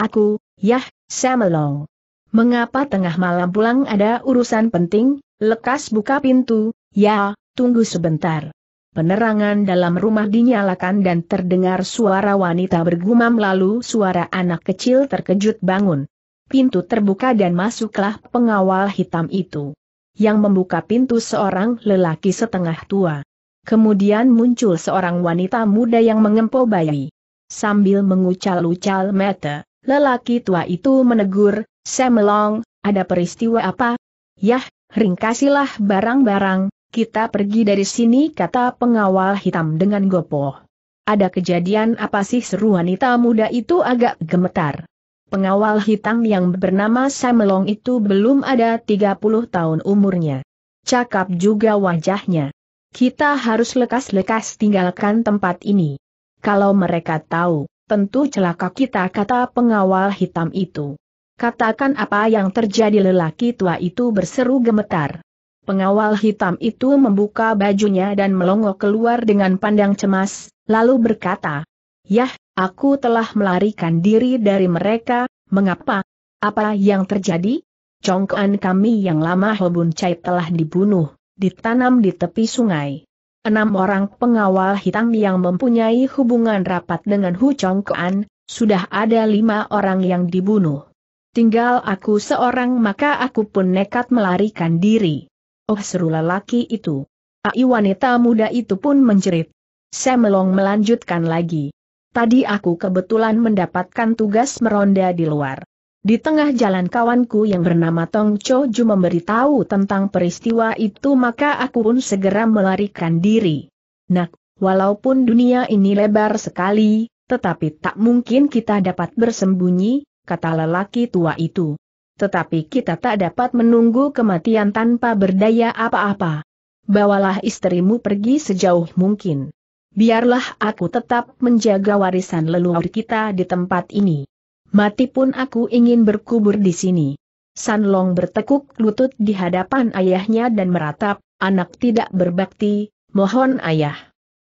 Aku, Yah, Samelong. Mengapa tengah malam pulang ada urusan penting? Lekas buka pintu, ya, tunggu sebentar. Penerangan dalam rumah dinyalakan dan terdengar suara wanita bergumam lalu suara anak kecil terkejut bangun. Pintu terbuka dan masuklah pengawal hitam itu. Yang membuka pintu seorang lelaki setengah tua. Kemudian muncul seorang wanita muda yang mengempo bayi. Sambil mengucal-ucal mata, lelaki tua itu menegur, Semelong, ada peristiwa apa? Yah, ringkasilah barang-barang, kita pergi dari sini kata pengawal hitam dengan gopoh. Ada kejadian apa sih seru wanita muda itu agak gemetar. Pengawal hitam yang bernama Samelong itu belum ada 30 tahun umurnya. Cakap juga wajahnya. Kita harus lekas-lekas tinggalkan tempat ini. Kalau mereka tahu, tentu celaka kita kata pengawal hitam itu. Katakan apa yang terjadi lelaki tua itu berseru gemetar. Pengawal hitam itu membuka bajunya dan melongo keluar dengan pandang cemas, lalu berkata, Yah, aku telah melarikan diri dari mereka, mengapa? Apa yang terjadi? Congkoan kami yang lama Hobun Chai telah dibunuh, ditanam di tepi sungai. Enam orang pengawal hitam yang mempunyai hubungan rapat dengan Hu Congkoan, sudah ada lima orang yang dibunuh. Tinggal aku seorang maka aku pun nekat melarikan diri. Oh seru lelaki itu. Ai wanita muda itu pun menjerit. Semelong melanjutkan lagi. Tadi aku kebetulan mendapatkan tugas meronda di luar. Di tengah jalan kawanku yang bernama Tong Ju memberitahu tentang peristiwa itu maka aku pun segera melarikan diri. Nak, walaupun dunia ini lebar sekali, tetapi tak mungkin kita dapat bersembunyi, kata lelaki tua itu. Tetapi kita tak dapat menunggu kematian tanpa berdaya apa-apa. Bawalah istrimu pergi sejauh mungkin. Biarlah aku tetap menjaga warisan leluhur kita di tempat ini. Mati pun aku ingin berkubur di sini. Sanlong bertekuk lutut di hadapan ayahnya dan meratap, anak tidak berbakti, mohon ayah.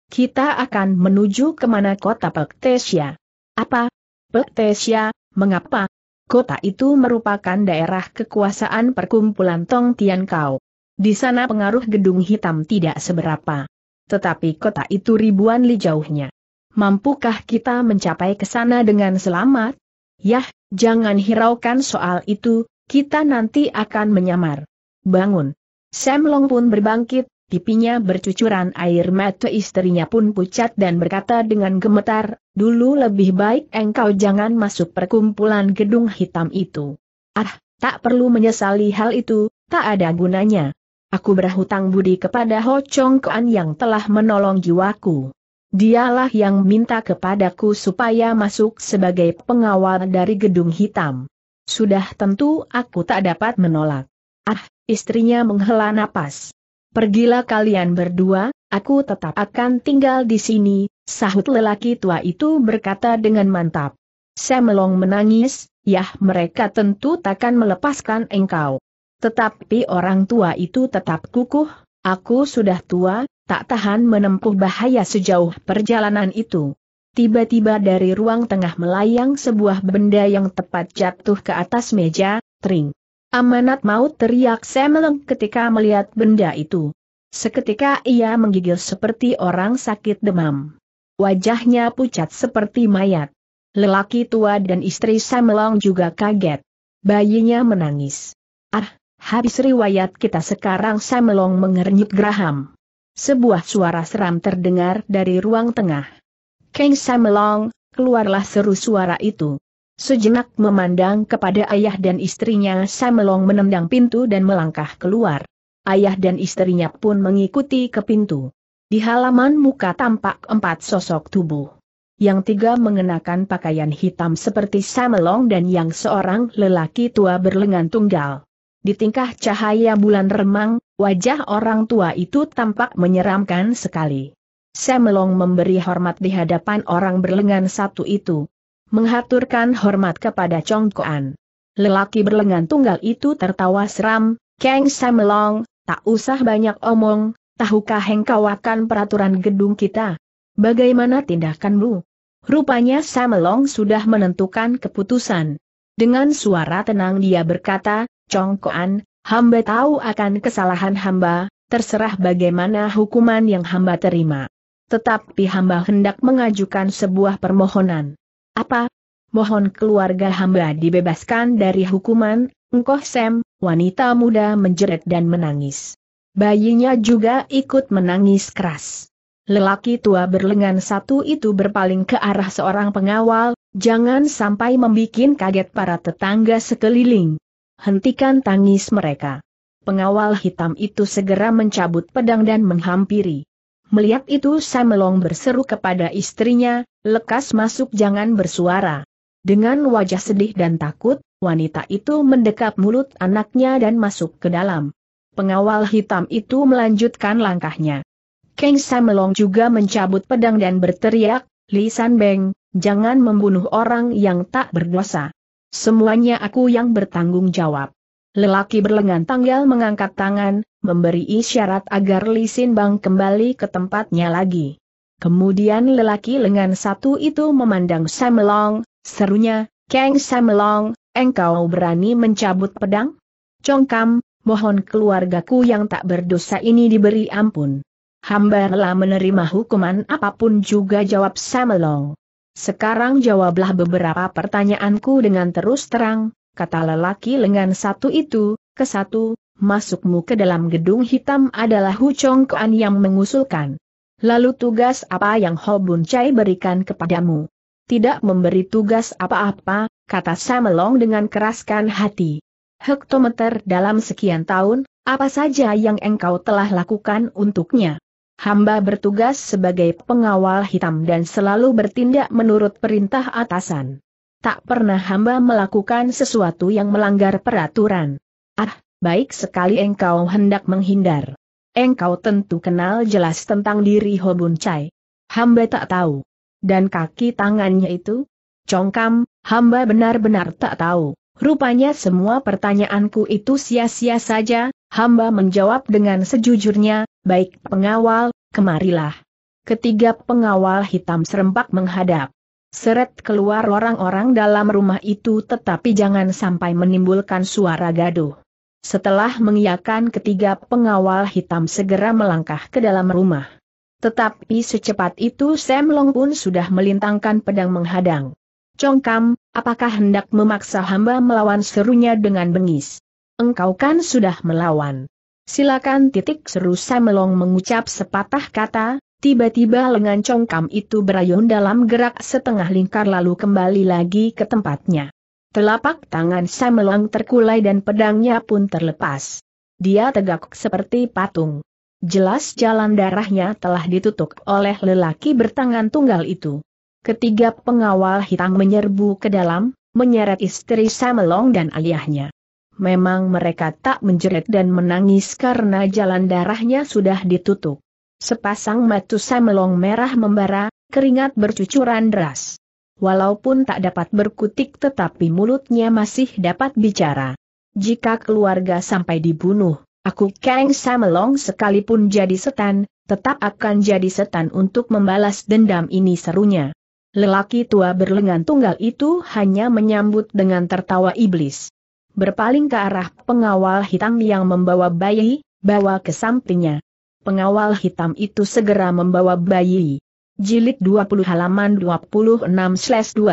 Kita akan menuju kemana kota Pektesia. Apa? Pektesia, mengapa? Kota itu merupakan daerah kekuasaan perkumpulan Tong Tian Kau. Di sana pengaruh gedung hitam tidak seberapa. Tetapi kota itu ribuan li jauhnya. Mampukah kita mencapai ke sana dengan selamat? Yah, jangan hiraukan soal itu, kita nanti akan menyamar. Bangun. Sam Long pun berbangkit, pipinya bercucuran air mata istrinya pun pucat dan berkata dengan gemetar, dulu lebih baik engkau jangan masuk perkumpulan gedung hitam itu. Ah, tak perlu menyesali hal itu, tak ada gunanya. Aku berhutang budi kepada Ho Chong Kuan yang telah menolong jiwaku. Dialah yang minta kepadaku supaya masuk sebagai pengawal dari gedung hitam. Sudah tentu aku tak dapat menolak. Ah, istrinya menghela napas. Pergilah kalian berdua, aku tetap akan tinggal di sini, sahut lelaki tua itu berkata dengan mantap. Semelong menangis, yah mereka tentu takkan melepaskan engkau. Tetapi orang tua itu tetap kukuh, aku sudah tua, tak tahan menempuh bahaya sejauh perjalanan itu. Tiba-tiba dari ruang tengah melayang sebuah benda yang tepat jatuh ke atas meja, tring. Amanat maut teriak Semeleng ketika melihat benda itu. Seketika ia menggigil seperti orang sakit demam. Wajahnya pucat seperti mayat. Lelaki tua dan istri Samelong juga kaget. Bayinya menangis. Ah, habis riwayat kita sekarang Samelong mengernyit geraham. Sebuah suara seram terdengar dari ruang tengah. Keng Samelong, keluarlah seru suara itu. Sejenak memandang kepada ayah dan istrinya Samelong menendang pintu dan melangkah keluar. Ayah dan istrinya pun mengikuti ke pintu. Di halaman muka tampak empat sosok tubuh. Yang tiga mengenakan pakaian hitam seperti Samelong dan yang seorang lelaki tua berlengan tunggal. Di tingkah cahaya bulan remang, wajah orang tua itu tampak menyeramkan sekali. Samelong memberi hormat di hadapan orang berlengan satu itu, menghaturkan hormat kepada Koan. Lelaki berlengan tunggal itu tertawa seram, Kang Samelong, tak usah banyak omong, tahukah engkau akan peraturan gedung kita? Bagaimana tindakanmu? Rupanya Samelong sudah menentukan keputusan. Dengan suara tenang dia berkata, Koan, hamba tahu akan kesalahan hamba, terserah bagaimana hukuman yang hamba terima. Tetapi hamba hendak mengajukan sebuah permohonan. Apa? Mohon keluarga hamba dibebaskan dari hukuman, engkau Sam, wanita muda menjerit dan menangis. Bayinya juga ikut menangis keras. Lelaki tua berlengan satu itu berpaling ke arah seorang pengawal, jangan sampai membuat kaget para tetangga sekeliling. Hentikan tangis mereka. Pengawal hitam itu segera mencabut pedang dan menghampiri. Melihat itu Samelong berseru kepada istrinya, lekas masuk jangan bersuara. Dengan wajah sedih dan takut, wanita itu mendekap mulut anaknya dan masuk ke dalam. Pengawal hitam itu melanjutkan langkahnya. Kang Samelong juga mencabut pedang dan berteriak, Li San Beng, jangan membunuh orang yang tak berdosa. Semuanya aku yang bertanggung jawab. Lelaki berlengan tanggal mengangkat tangan, memberi isyarat agar lisin bang kembali ke tempatnya lagi. Kemudian lelaki lengan satu itu memandang Samelong, serunya, Kang Samelong, engkau berani mencabut pedang? Congkam, mohon keluargaku yang tak berdosa ini diberi ampun. Hamba rela menerima hukuman apapun juga jawab Samelong. Sekarang jawablah beberapa pertanyaanku dengan terus terang, kata lelaki lengan satu itu, kesatu masukmu ke dalam gedung hitam adalah Hu Chong Kuan yang mengusulkan. Lalu tugas apa yang Ho Bun Chai berikan kepadamu? Tidak memberi tugas apa-apa, kata Samelong dengan keraskan hati. Hektometer dalam sekian tahun, apa saja yang engkau telah lakukan untuknya? Hamba bertugas sebagai pengawal hitam dan selalu bertindak menurut perintah atasan. Tak pernah hamba melakukan sesuatu yang melanggar peraturan. Ah, baik sekali engkau hendak menghindar. Engkau tentu kenal jelas tentang diri Hobun Chai. Hamba tak tahu. Dan kaki tangannya itu? Congkam, hamba benar-benar tak tahu. Rupanya semua pertanyaanku itu sia-sia saja, hamba menjawab dengan sejujurnya, baik pengawal, kemarilah. Ketiga pengawal hitam serempak menghadap. Seret keluar orang-orang dalam rumah itu tetapi jangan sampai menimbulkan suara gaduh. Setelah mengiyakan ketiga pengawal hitam segera melangkah ke dalam rumah. Tetapi secepat itu Sam Long pun sudah melintangkan pedang menghadang. Congkam, apakah hendak memaksa hamba melawan serunya dengan bengis? Engkau kan sudah melawan. Silakan titik seru Sam Long mengucap sepatah kata, tiba-tiba lengan congkam itu berayun dalam gerak setengah lingkar lalu kembali lagi ke tempatnya. Telapak tangan Samelong terkulai dan pedangnya pun terlepas. Dia tegak seperti patung. Jelas jalan darahnya telah ditutup oleh lelaki bertangan tunggal itu. Ketiga pengawal hitam menyerbu ke dalam, menyeret istri Samelong dan ayahnya. Memang mereka tak menjerit dan menangis karena jalan darahnya sudah ditutup. Sepasang mata Samelong merah membara, keringat bercucuran deras. Walaupun tak dapat berkutik tetapi mulutnya masih dapat bicara. Jika keluarga sampai dibunuh, aku Kang Samelong sekalipun jadi setan, tetap akan jadi setan untuk membalas dendam ini serunya. Lelaki tua berlengan tunggal itu hanya menyambut dengan tertawa iblis. Berpaling ke arah pengawal hitam yang membawa bayi, bawa ke sampingnya. Pengawal hitam itu segera membawa bayi. Jilid 20 halaman 26-27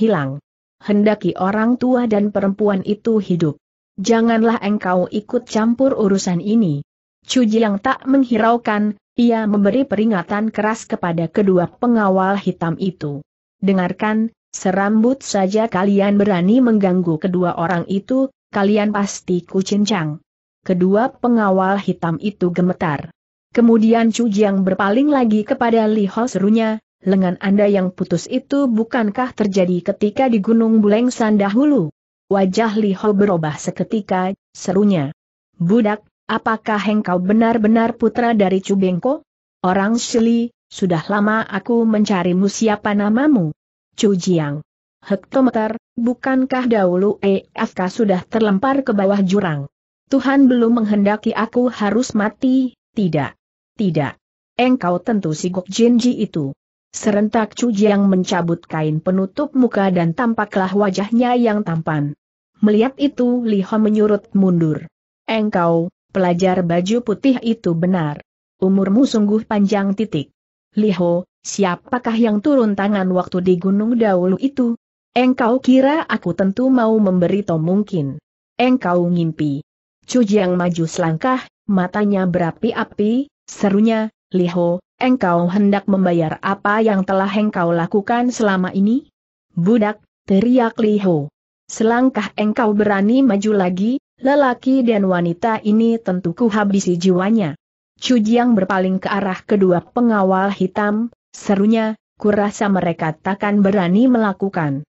hilang. Hendaki orang tua dan perempuan itu hidup. Janganlah engkau ikut campur urusan ini. Cuji yang tak menghiraukan, ia memberi peringatan keras kepada kedua pengawal hitam itu. Dengarkan, serambut saja kalian berani mengganggu kedua orang itu, kalian pasti kucincang. Kedua pengawal hitam itu gemetar. Kemudian Chu Jiang berpaling lagi kepada Li Ho serunya, lengan Anda yang putus itu bukankah terjadi ketika di Gunung Bulengsan dahulu? Wajah Li Ho berubah seketika, serunya. Budak, apakah engkau benar-benar putra dari Chu Bengko? Orang Shili, sudah lama aku mencarimu siapa namamu? Chu Jiang. Hektometer, bukankah dahulu EFK eh, sudah terlempar ke bawah jurang? Tuhan belum menghendaki aku harus mati, tidak. Tidak. Engkau tentu si Gok Jinji itu. Serentak Chu Jiang mencabut kain penutup muka dan tampaklah wajahnya yang tampan. Melihat itu Li Ho menyurut mundur. Engkau, pelajar baju putih itu benar. Umurmu sungguh panjang titik. Li Ho, siapakah yang turun tangan waktu di Gunung Daulu itu? Engkau kira aku tentu mau memberi to mungkin. Engkau ngimpi. Chu Jiang maju selangkah, matanya berapi-api, Serunya, Liho, engkau hendak membayar apa yang telah engkau lakukan selama ini? Budak, teriak Liho. Selangkah engkau berani maju lagi, lelaki dan wanita ini tentu kuhabisi jiwanya. Chu Jiang berpaling ke arah kedua pengawal hitam, serunya, kurasa mereka takkan berani melakukan.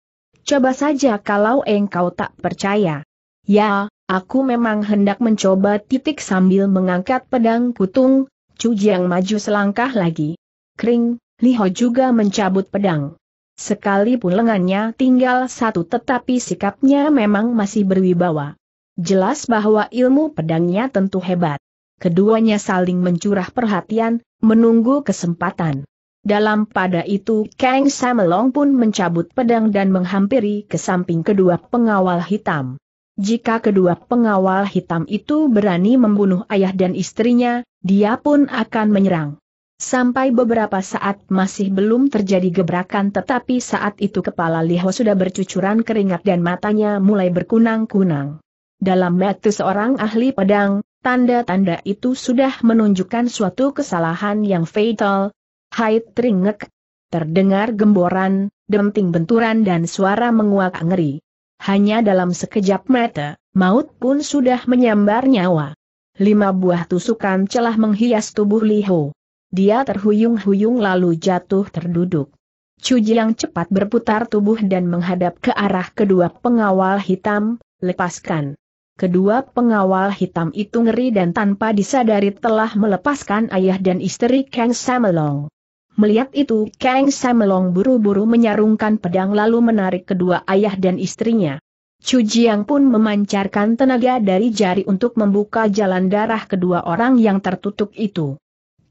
Coba saja kalau engkau tak percaya. Ya, aku memang hendak mencoba titik sambil mengangkat pedang kutung, Chu Jiang maju selangkah lagi. Kring, Ho juga mencabut pedang. Sekalipun lengannya tinggal satu tetapi sikapnya memang masih berwibawa. Jelas bahwa ilmu pedangnya tentu hebat. Keduanya saling mencurah perhatian, menunggu kesempatan. Dalam pada itu Kang Samelong pun mencabut pedang dan menghampiri ke samping kedua pengawal hitam. Jika kedua pengawal hitam itu berani membunuh ayah dan istrinya, dia pun akan menyerang. Sampai beberapa saat masih belum terjadi gebrakan tetapi saat itu kepala Liho sudah bercucuran keringat dan matanya mulai berkunang-kunang. Dalam mata seorang ahli pedang, tanda-tanda itu sudah menunjukkan suatu kesalahan yang fatal. Haid teringek. Terdengar gemboran, denting benturan dan suara menguak ngeri. Hanya dalam sekejap mata, maut pun sudah menyambar nyawa. Lima buah tusukan celah menghias tubuh Liho. Dia terhuyung-huyung lalu jatuh terduduk. Cuji yang cepat berputar tubuh dan menghadap ke arah kedua pengawal hitam, lepaskan. Kedua pengawal hitam itu ngeri dan tanpa disadari telah melepaskan ayah dan istri Kang Samelong. Melihat itu Kang Samelong buru-buru menyarungkan pedang lalu menarik kedua ayah dan istrinya. Chu Jiang pun memancarkan tenaga dari jari untuk membuka jalan darah kedua orang yang tertutup itu.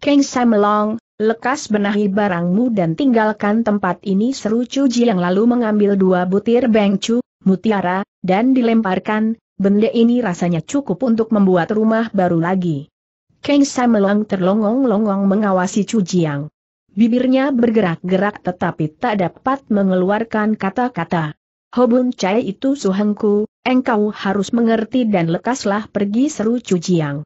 Kang Samelong, lekas benahi barangmu dan tinggalkan tempat ini seru Chu Jiang lalu mengambil dua butir bengcu, mutiara, dan dilemparkan, benda ini rasanya cukup untuk membuat rumah baru lagi. Kang Samelong terlongong-longong mengawasi Chu Jiang. Bibirnya bergerak-gerak tetapi tak dapat mengeluarkan kata-kata. Hobun Chai itu suhengku, engkau harus mengerti dan lekaslah pergi seru Cujiang.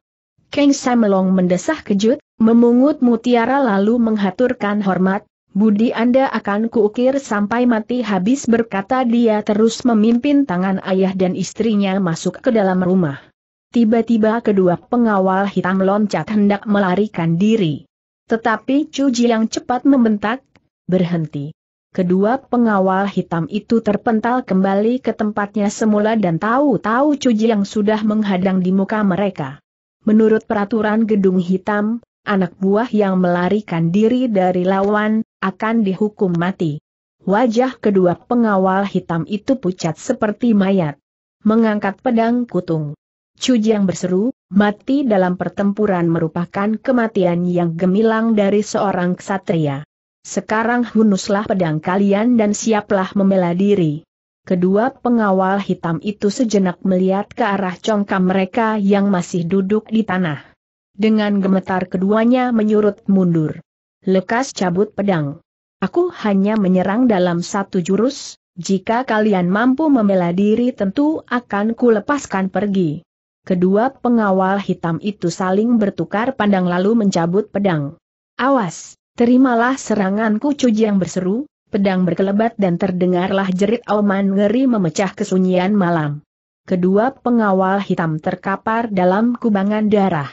Keng Samelong mendesah kejut, memungut mutiara lalu menghaturkan hormat, Budi Anda akan kuukir sampai mati habis berkata dia terus memimpin tangan ayah dan istrinya masuk ke dalam rumah. Tiba-tiba kedua pengawal hitam loncat hendak melarikan diri. Tetapi Chu yang cepat membentak, berhenti. Kedua pengawal hitam itu terpental kembali ke tempatnya semula dan tahu-tahu Chu yang sudah menghadang di muka mereka. Menurut peraturan gedung hitam, anak buah yang melarikan diri dari lawan, akan dihukum mati. Wajah kedua pengawal hitam itu pucat seperti mayat. Mengangkat pedang kutung. Chu yang berseru, Mati dalam pertempuran merupakan kematian yang gemilang dari seorang ksatria. Sekarang hunuslah pedang kalian dan siaplah membela diri. Kedua pengawal hitam itu sejenak melihat ke arah congkam mereka yang masih duduk di tanah. Dengan gemetar keduanya menyurut mundur. Lekas cabut pedang. Aku hanya menyerang dalam satu jurus, jika kalian mampu membela diri tentu akan kulepaskan pergi. Kedua pengawal hitam itu saling bertukar pandang lalu mencabut pedang. Awas, terimalah seranganku yang berseru, pedang berkelebat dan terdengarlah jerit auman ngeri memecah kesunyian malam. Kedua pengawal hitam terkapar dalam kubangan darah.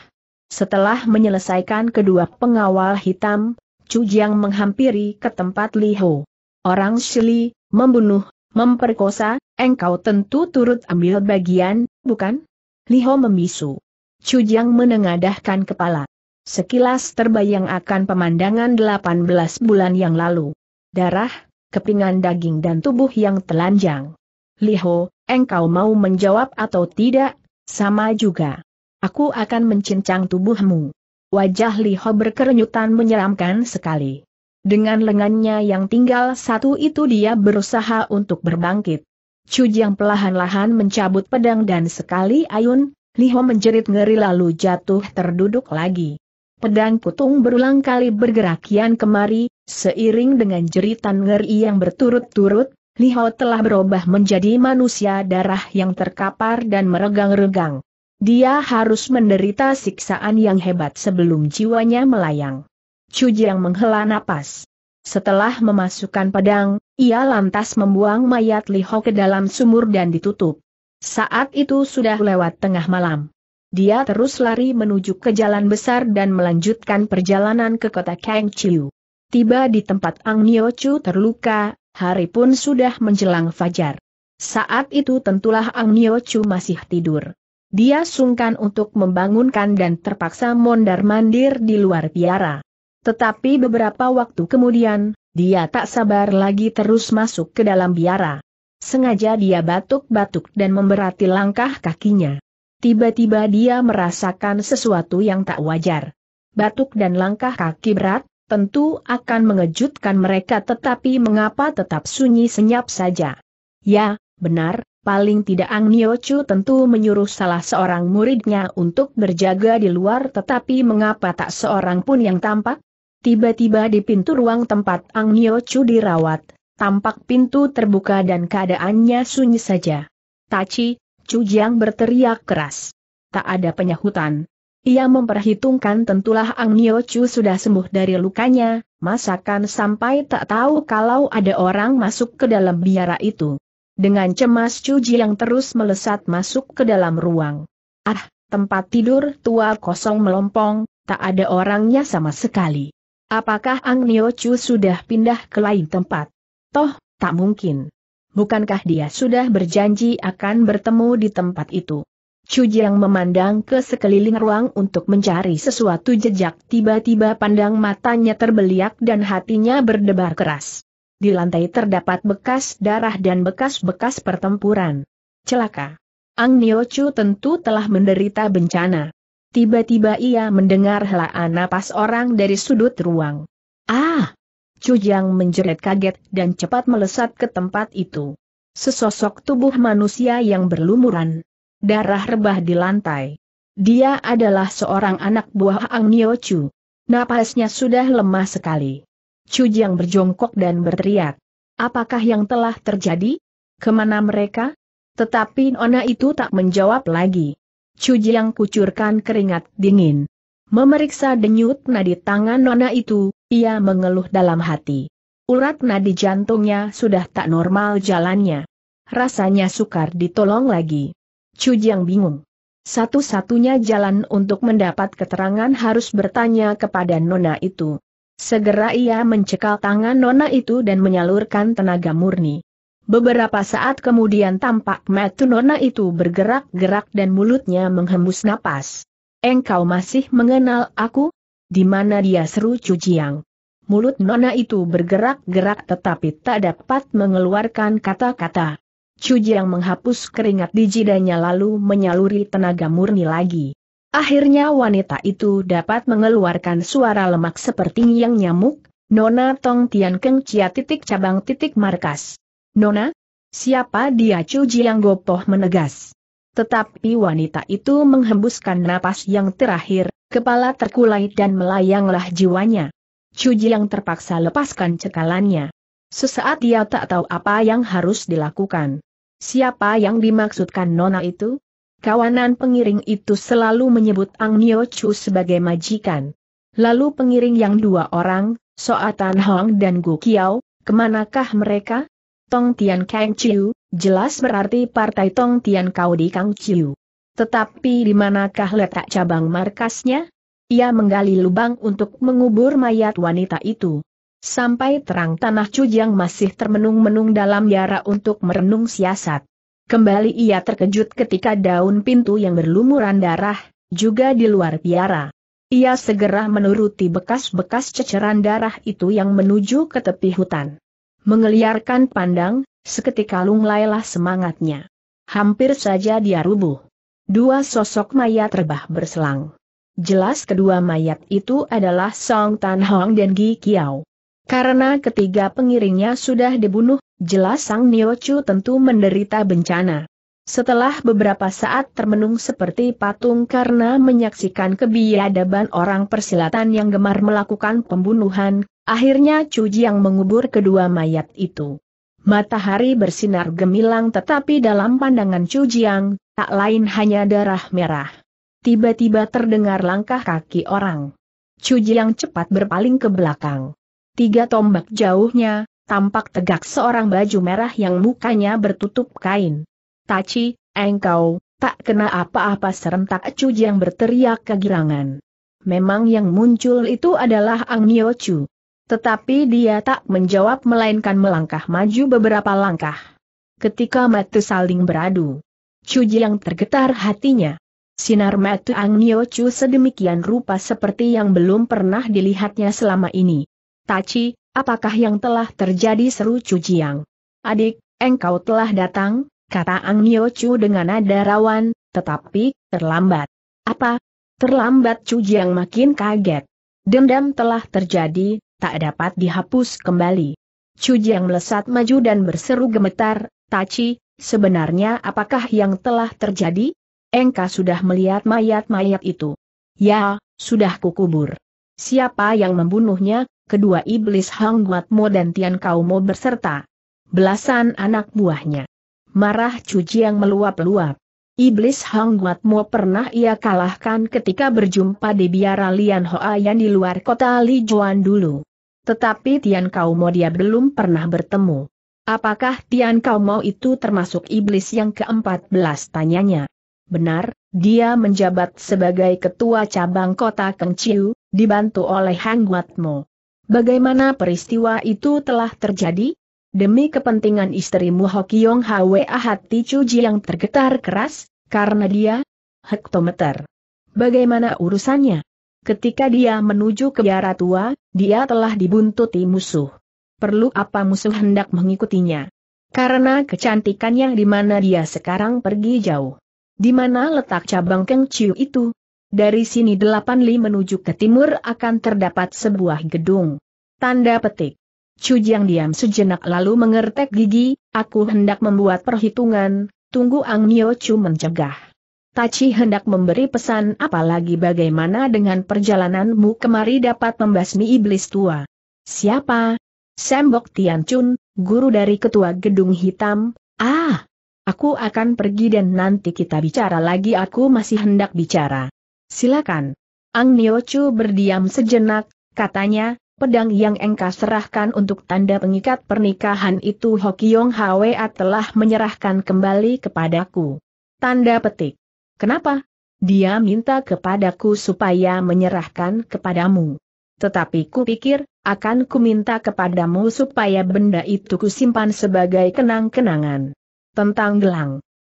Setelah menyelesaikan kedua pengawal hitam, Jiang menghampiri ke tempat Li Ho. Orang Shili, membunuh, memperkosa, engkau tentu turut ambil bagian, bukan? Liho membisu. Cujang menengadahkan kepala. Sekilas terbayang akan pemandangan 18 bulan yang lalu. Darah, kepingan daging dan tubuh yang telanjang. Liho, engkau mau menjawab atau tidak, sama juga. Aku akan mencincang tubuhmu. Wajah Liho berkerenyutan menyeramkan sekali. Dengan lengannya yang tinggal satu itu dia berusaha untuk berbangkit. Chu Cujiang pelahan-lahan mencabut pedang dan sekali ayun, Li Ho menjerit ngeri lalu jatuh terduduk lagi. Pedang kutung berulang kali bergerak kian kemari, seiring dengan jeritan ngeri yang berturut-turut, Li Ho telah berubah menjadi manusia darah yang terkapar dan meregang-regang. Dia harus menderita siksaan yang hebat sebelum jiwanya melayang. Chu Cujiang menghela napas. Setelah memasukkan pedang, ia lantas membuang mayat Liho ke dalam sumur dan ditutup. Saat itu sudah lewat tengah malam. Dia terus lari menuju ke jalan besar dan melanjutkan perjalanan ke kota Chiu. Tiba di tempat Ang Nio Chu terluka, hari pun sudah menjelang fajar. Saat itu tentulah Ang Nio Chu masih tidur. Dia sungkan untuk membangunkan dan terpaksa mondar-mandir di luar biara. Tetapi beberapa waktu kemudian, dia tak sabar lagi terus masuk ke dalam biara. Sengaja dia batuk-batuk dan memberati langkah kakinya. Tiba-tiba dia merasakan sesuatu yang tak wajar. Batuk dan langkah kaki berat, tentu akan mengejutkan mereka tetapi mengapa tetap sunyi senyap saja. Ya, benar, paling tidak Ang Niochu tentu menyuruh salah seorang muridnya untuk berjaga di luar tetapi mengapa tak seorang pun yang tampak? Tiba-tiba di pintu ruang tempat Ang Nyo Chu dirawat, tampak pintu terbuka dan keadaannya sunyi saja. Taci, Chu Jiang berteriak keras. Tak ada penyahutan. Ia memperhitungkan tentulah Ang Nyo Chu sudah sembuh dari lukanya, masakan sampai tak tahu kalau ada orang masuk ke dalam biara itu. Dengan cemas Chu Jiang terus melesat masuk ke dalam ruang. Ah, tempat tidur tua kosong melompong, tak ada orangnya sama sekali. Apakah Ang Nio Chu sudah pindah ke lain tempat? Toh, tak mungkin. Bukankah dia sudah berjanji akan bertemu di tempat itu? Chu Jiang memandang ke sekeliling ruang untuk mencari sesuatu jejak tiba-tiba pandang matanya terbeliak dan hatinya berdebar keras. Di lantai terdapat bekas darah dan bekas-bekas pertempuran. Celaka. Ang Nio Chu tentu telah menderita bencana. Tiba-tiba ia mendengar helaan napas orang dari sudut ruang. Ah! Cujang menjerit kaget dan cepat melesat ke tempat itu. Sesosok tubuh manusia yang berlumuran. Darah rebah di lantai. Dia adalah seorang anak buah Ang Nio Chu. Napasnya sudah lemah sekali. Cujang berjongkok dan berteriak. Apakah yang telah terjadi? Kemana mereka? Tetapi Nona itu tak menjawab lagi. Cujiang kucurkan keringat dingin. Memeriksa denyut nadi tangan nona itu, ia mengeluh dalam hati. Urat nadi jantungnya sudah tak normal jalannya. Rasanya sukar ditolong lagi. Cujiang bingung. Satu-satunya jalan untuk mendapat keterangan harus bertanya kepada nona itu. Segera ia mencekal tangan nona itu dan menyalurkan tenaga murni. Beberapa saat kemudian tampak Nona itu bergerak-gerak dan mulutnya menghembus napas. Engkau masih mengenal aku? Di mana dia seru cuciang? Mulut Nona itu bergerak-gerak tetapi tak dapat mengeluarkan kata-kata. Cujiang menghapus keringat di jidanya lalu menyaluri tenaga murni lagi. Akhirnya wanita itu dapat mengeluarkan suara lemak seperti yang nyamuk, Nona Tong Tian Keng Cia titik cabang titik markas. Nona? Siapa dia Chu Jiang Gopoh menegas. Tetapi wanita itu menghembuskan napas yang terakhir, kepala terkulai dan melayanglah jiwanya. Chu Jiang terpaksa lepaskan cekalannya. Sesaat dia tak tahu apa yang harus dilakukan. Siapa yang dimaksudkan Nona itu? Kawanan pengiring itu selalu menyebut Ang Nio Chu sebagai majikan. Lalu pengiring yang dua orang, Soatan Hong dan Gu Kiao, kemanakah mereka? Tong Tian Kang Chiu, jelas berarti partai Tong Tian Kau di Kang Chiu. Tetapi di manakah letak cabang markasnya? Ia menggali lubang untuk mengubur mayat wanita itu. Sampai terang tanah yang masih termenung-menung dalam yara untuk merenung siasat. Kembali ia terkejut ketika daun pintu yang berlumuran darah, juga di luar biara. Ia segera menuruti bekas-bekas ceceran darah itu yang menuju ke tepi hutan. Mengeliarkan pandang, seketika lunglailah semangatnya. Hampir saja dia rubuh. Dua sosok mayat rebah berselang. Jelas kedua mayat itu adalah Song Tan Hong dan Gi Kiao. Karena ketiga pengiringnya sudah dibunuh, jelas Sang Nio Chu tentu menderita bencana. Setelah beberapa saat termenung seperti patung karena menyaksikan kebiadaban orang persilatan yang gemar melakukan pembunuhan, Akhirnya Chu Jiang mengubur kedua mayat itu. Matahari bersinar gemilang tetapi dalam pandangan Chu Jiang, tak lain hanya darah merah. Tiba-tiba terdengar langkah kaki orang. Chu Jiang cepat berpaling ke belakang. Tiga tombak jauhnya, tampak tegak seorang baju merah yang mukanya bertutup kain. Taci, engkau, tak kena apa-apa serentak Chu Jiang berteriak kegirangan. Memang yang muncul itu adalah Ang Mio Chu. Tetapi dia tak menjawab melainkan melangkah maju beberapa langkah. Ketika mata saling beradu, Chu Jiang tergetar hatinya. Sinar mata Ang Nio Chu sedemikian rupa seperti yang belum pernah dilihatnya selama ini. Tachi, apakah yang telah terjadi seru Cujiang? Adik, engkau telah datang, kata Ang Nio Chu dengan nada rawan, tetapi, terlambat. Apa? Terlambat Cujiang makin kaget. Dendam telah terjadi, tak dapat dihapus kembali. yang melesat maju dan berseru gemetar, Taci, sebenarnya apakah yang telah terjadi? Engka sudah melihat mayat-mayat itu. Ya, sudah kukubur. Siapa yang membunuhnya, kedua iblis Hang Guatmo dan Tian Kaumo berserta. Belasan anak buahnya. Marah yang meluap-luap. Iblis Hang Guatmo pernah ia kalahkan ketika berjumpa di biara Lian Hoa yang di luar kota Li Lijuan dulu. Tetapi Tian Kau Mo dia belum pernah bertemu. Apakah Tian Kau Mo itu termasuk iblis yang ke-14 tanyanya? Benar, dia menjabat sebagai ketua cabang kota Kengciu, dibantu oleh Hang Mo. Bagaimana peristiwa itu telah terjadi? Demi kepentingan istrimu Hokiong Hwa hati Cuji yang tergetar keras, karena dia, hektometer. Bagaimana urusannya? Ketika dia menuju ke biara tua, dia telah dibuntuti musuh. Perlu apa musuh hendak mengikutinya? Karena kecantikannya di mana dia sekarang pergi jauh. Di mana letak cabang Keng itu? Dari sini delapan li menuju ke timur akan terdapat sebuah gedung. Tanda petik. Cujiang diam sejenak lalu mengertek gigi, aku hendak membuat perhitungan, tunggu Ang Nio Chu mencegah. Taci hendak memberi pesan apalagi bagaimana dengan perjalananmu kemari dapat membasmi iblis tua. Siapa? Sembok Tian Chun, guru dari ketua gedung hitam. Ah! Aku akan pergi dan nanti kita bicara lagi aku masih hendak bicara. Silakan. Ang Niochu berdiam sejenak, katanya, pedang yang engkau serahkan untuk tanda pengikat pernikahan itu Hokiong Hwa telah menyerahkan kembali kepadaku. Tanda petik. Kenapa? Dia minta kepadaku supaya menyerahkan kepadamu. Tetapi ku pikir, akan ku minta kepadamu supaya benda itu kusimpan sebagai kenang-kenangan. Tentang gelang.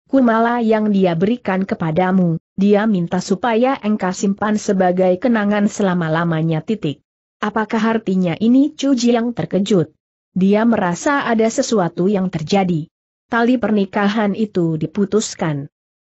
Kumala yang dia berikan kepadamu, dia minta supaya engkau simpan sebagai kenangan selama-lamanya titik. Apakah artinya ini Cuji yang terkejut? Dia merasa ada sesuatu yang terjadi. Tali pernikahan itu diputuskan.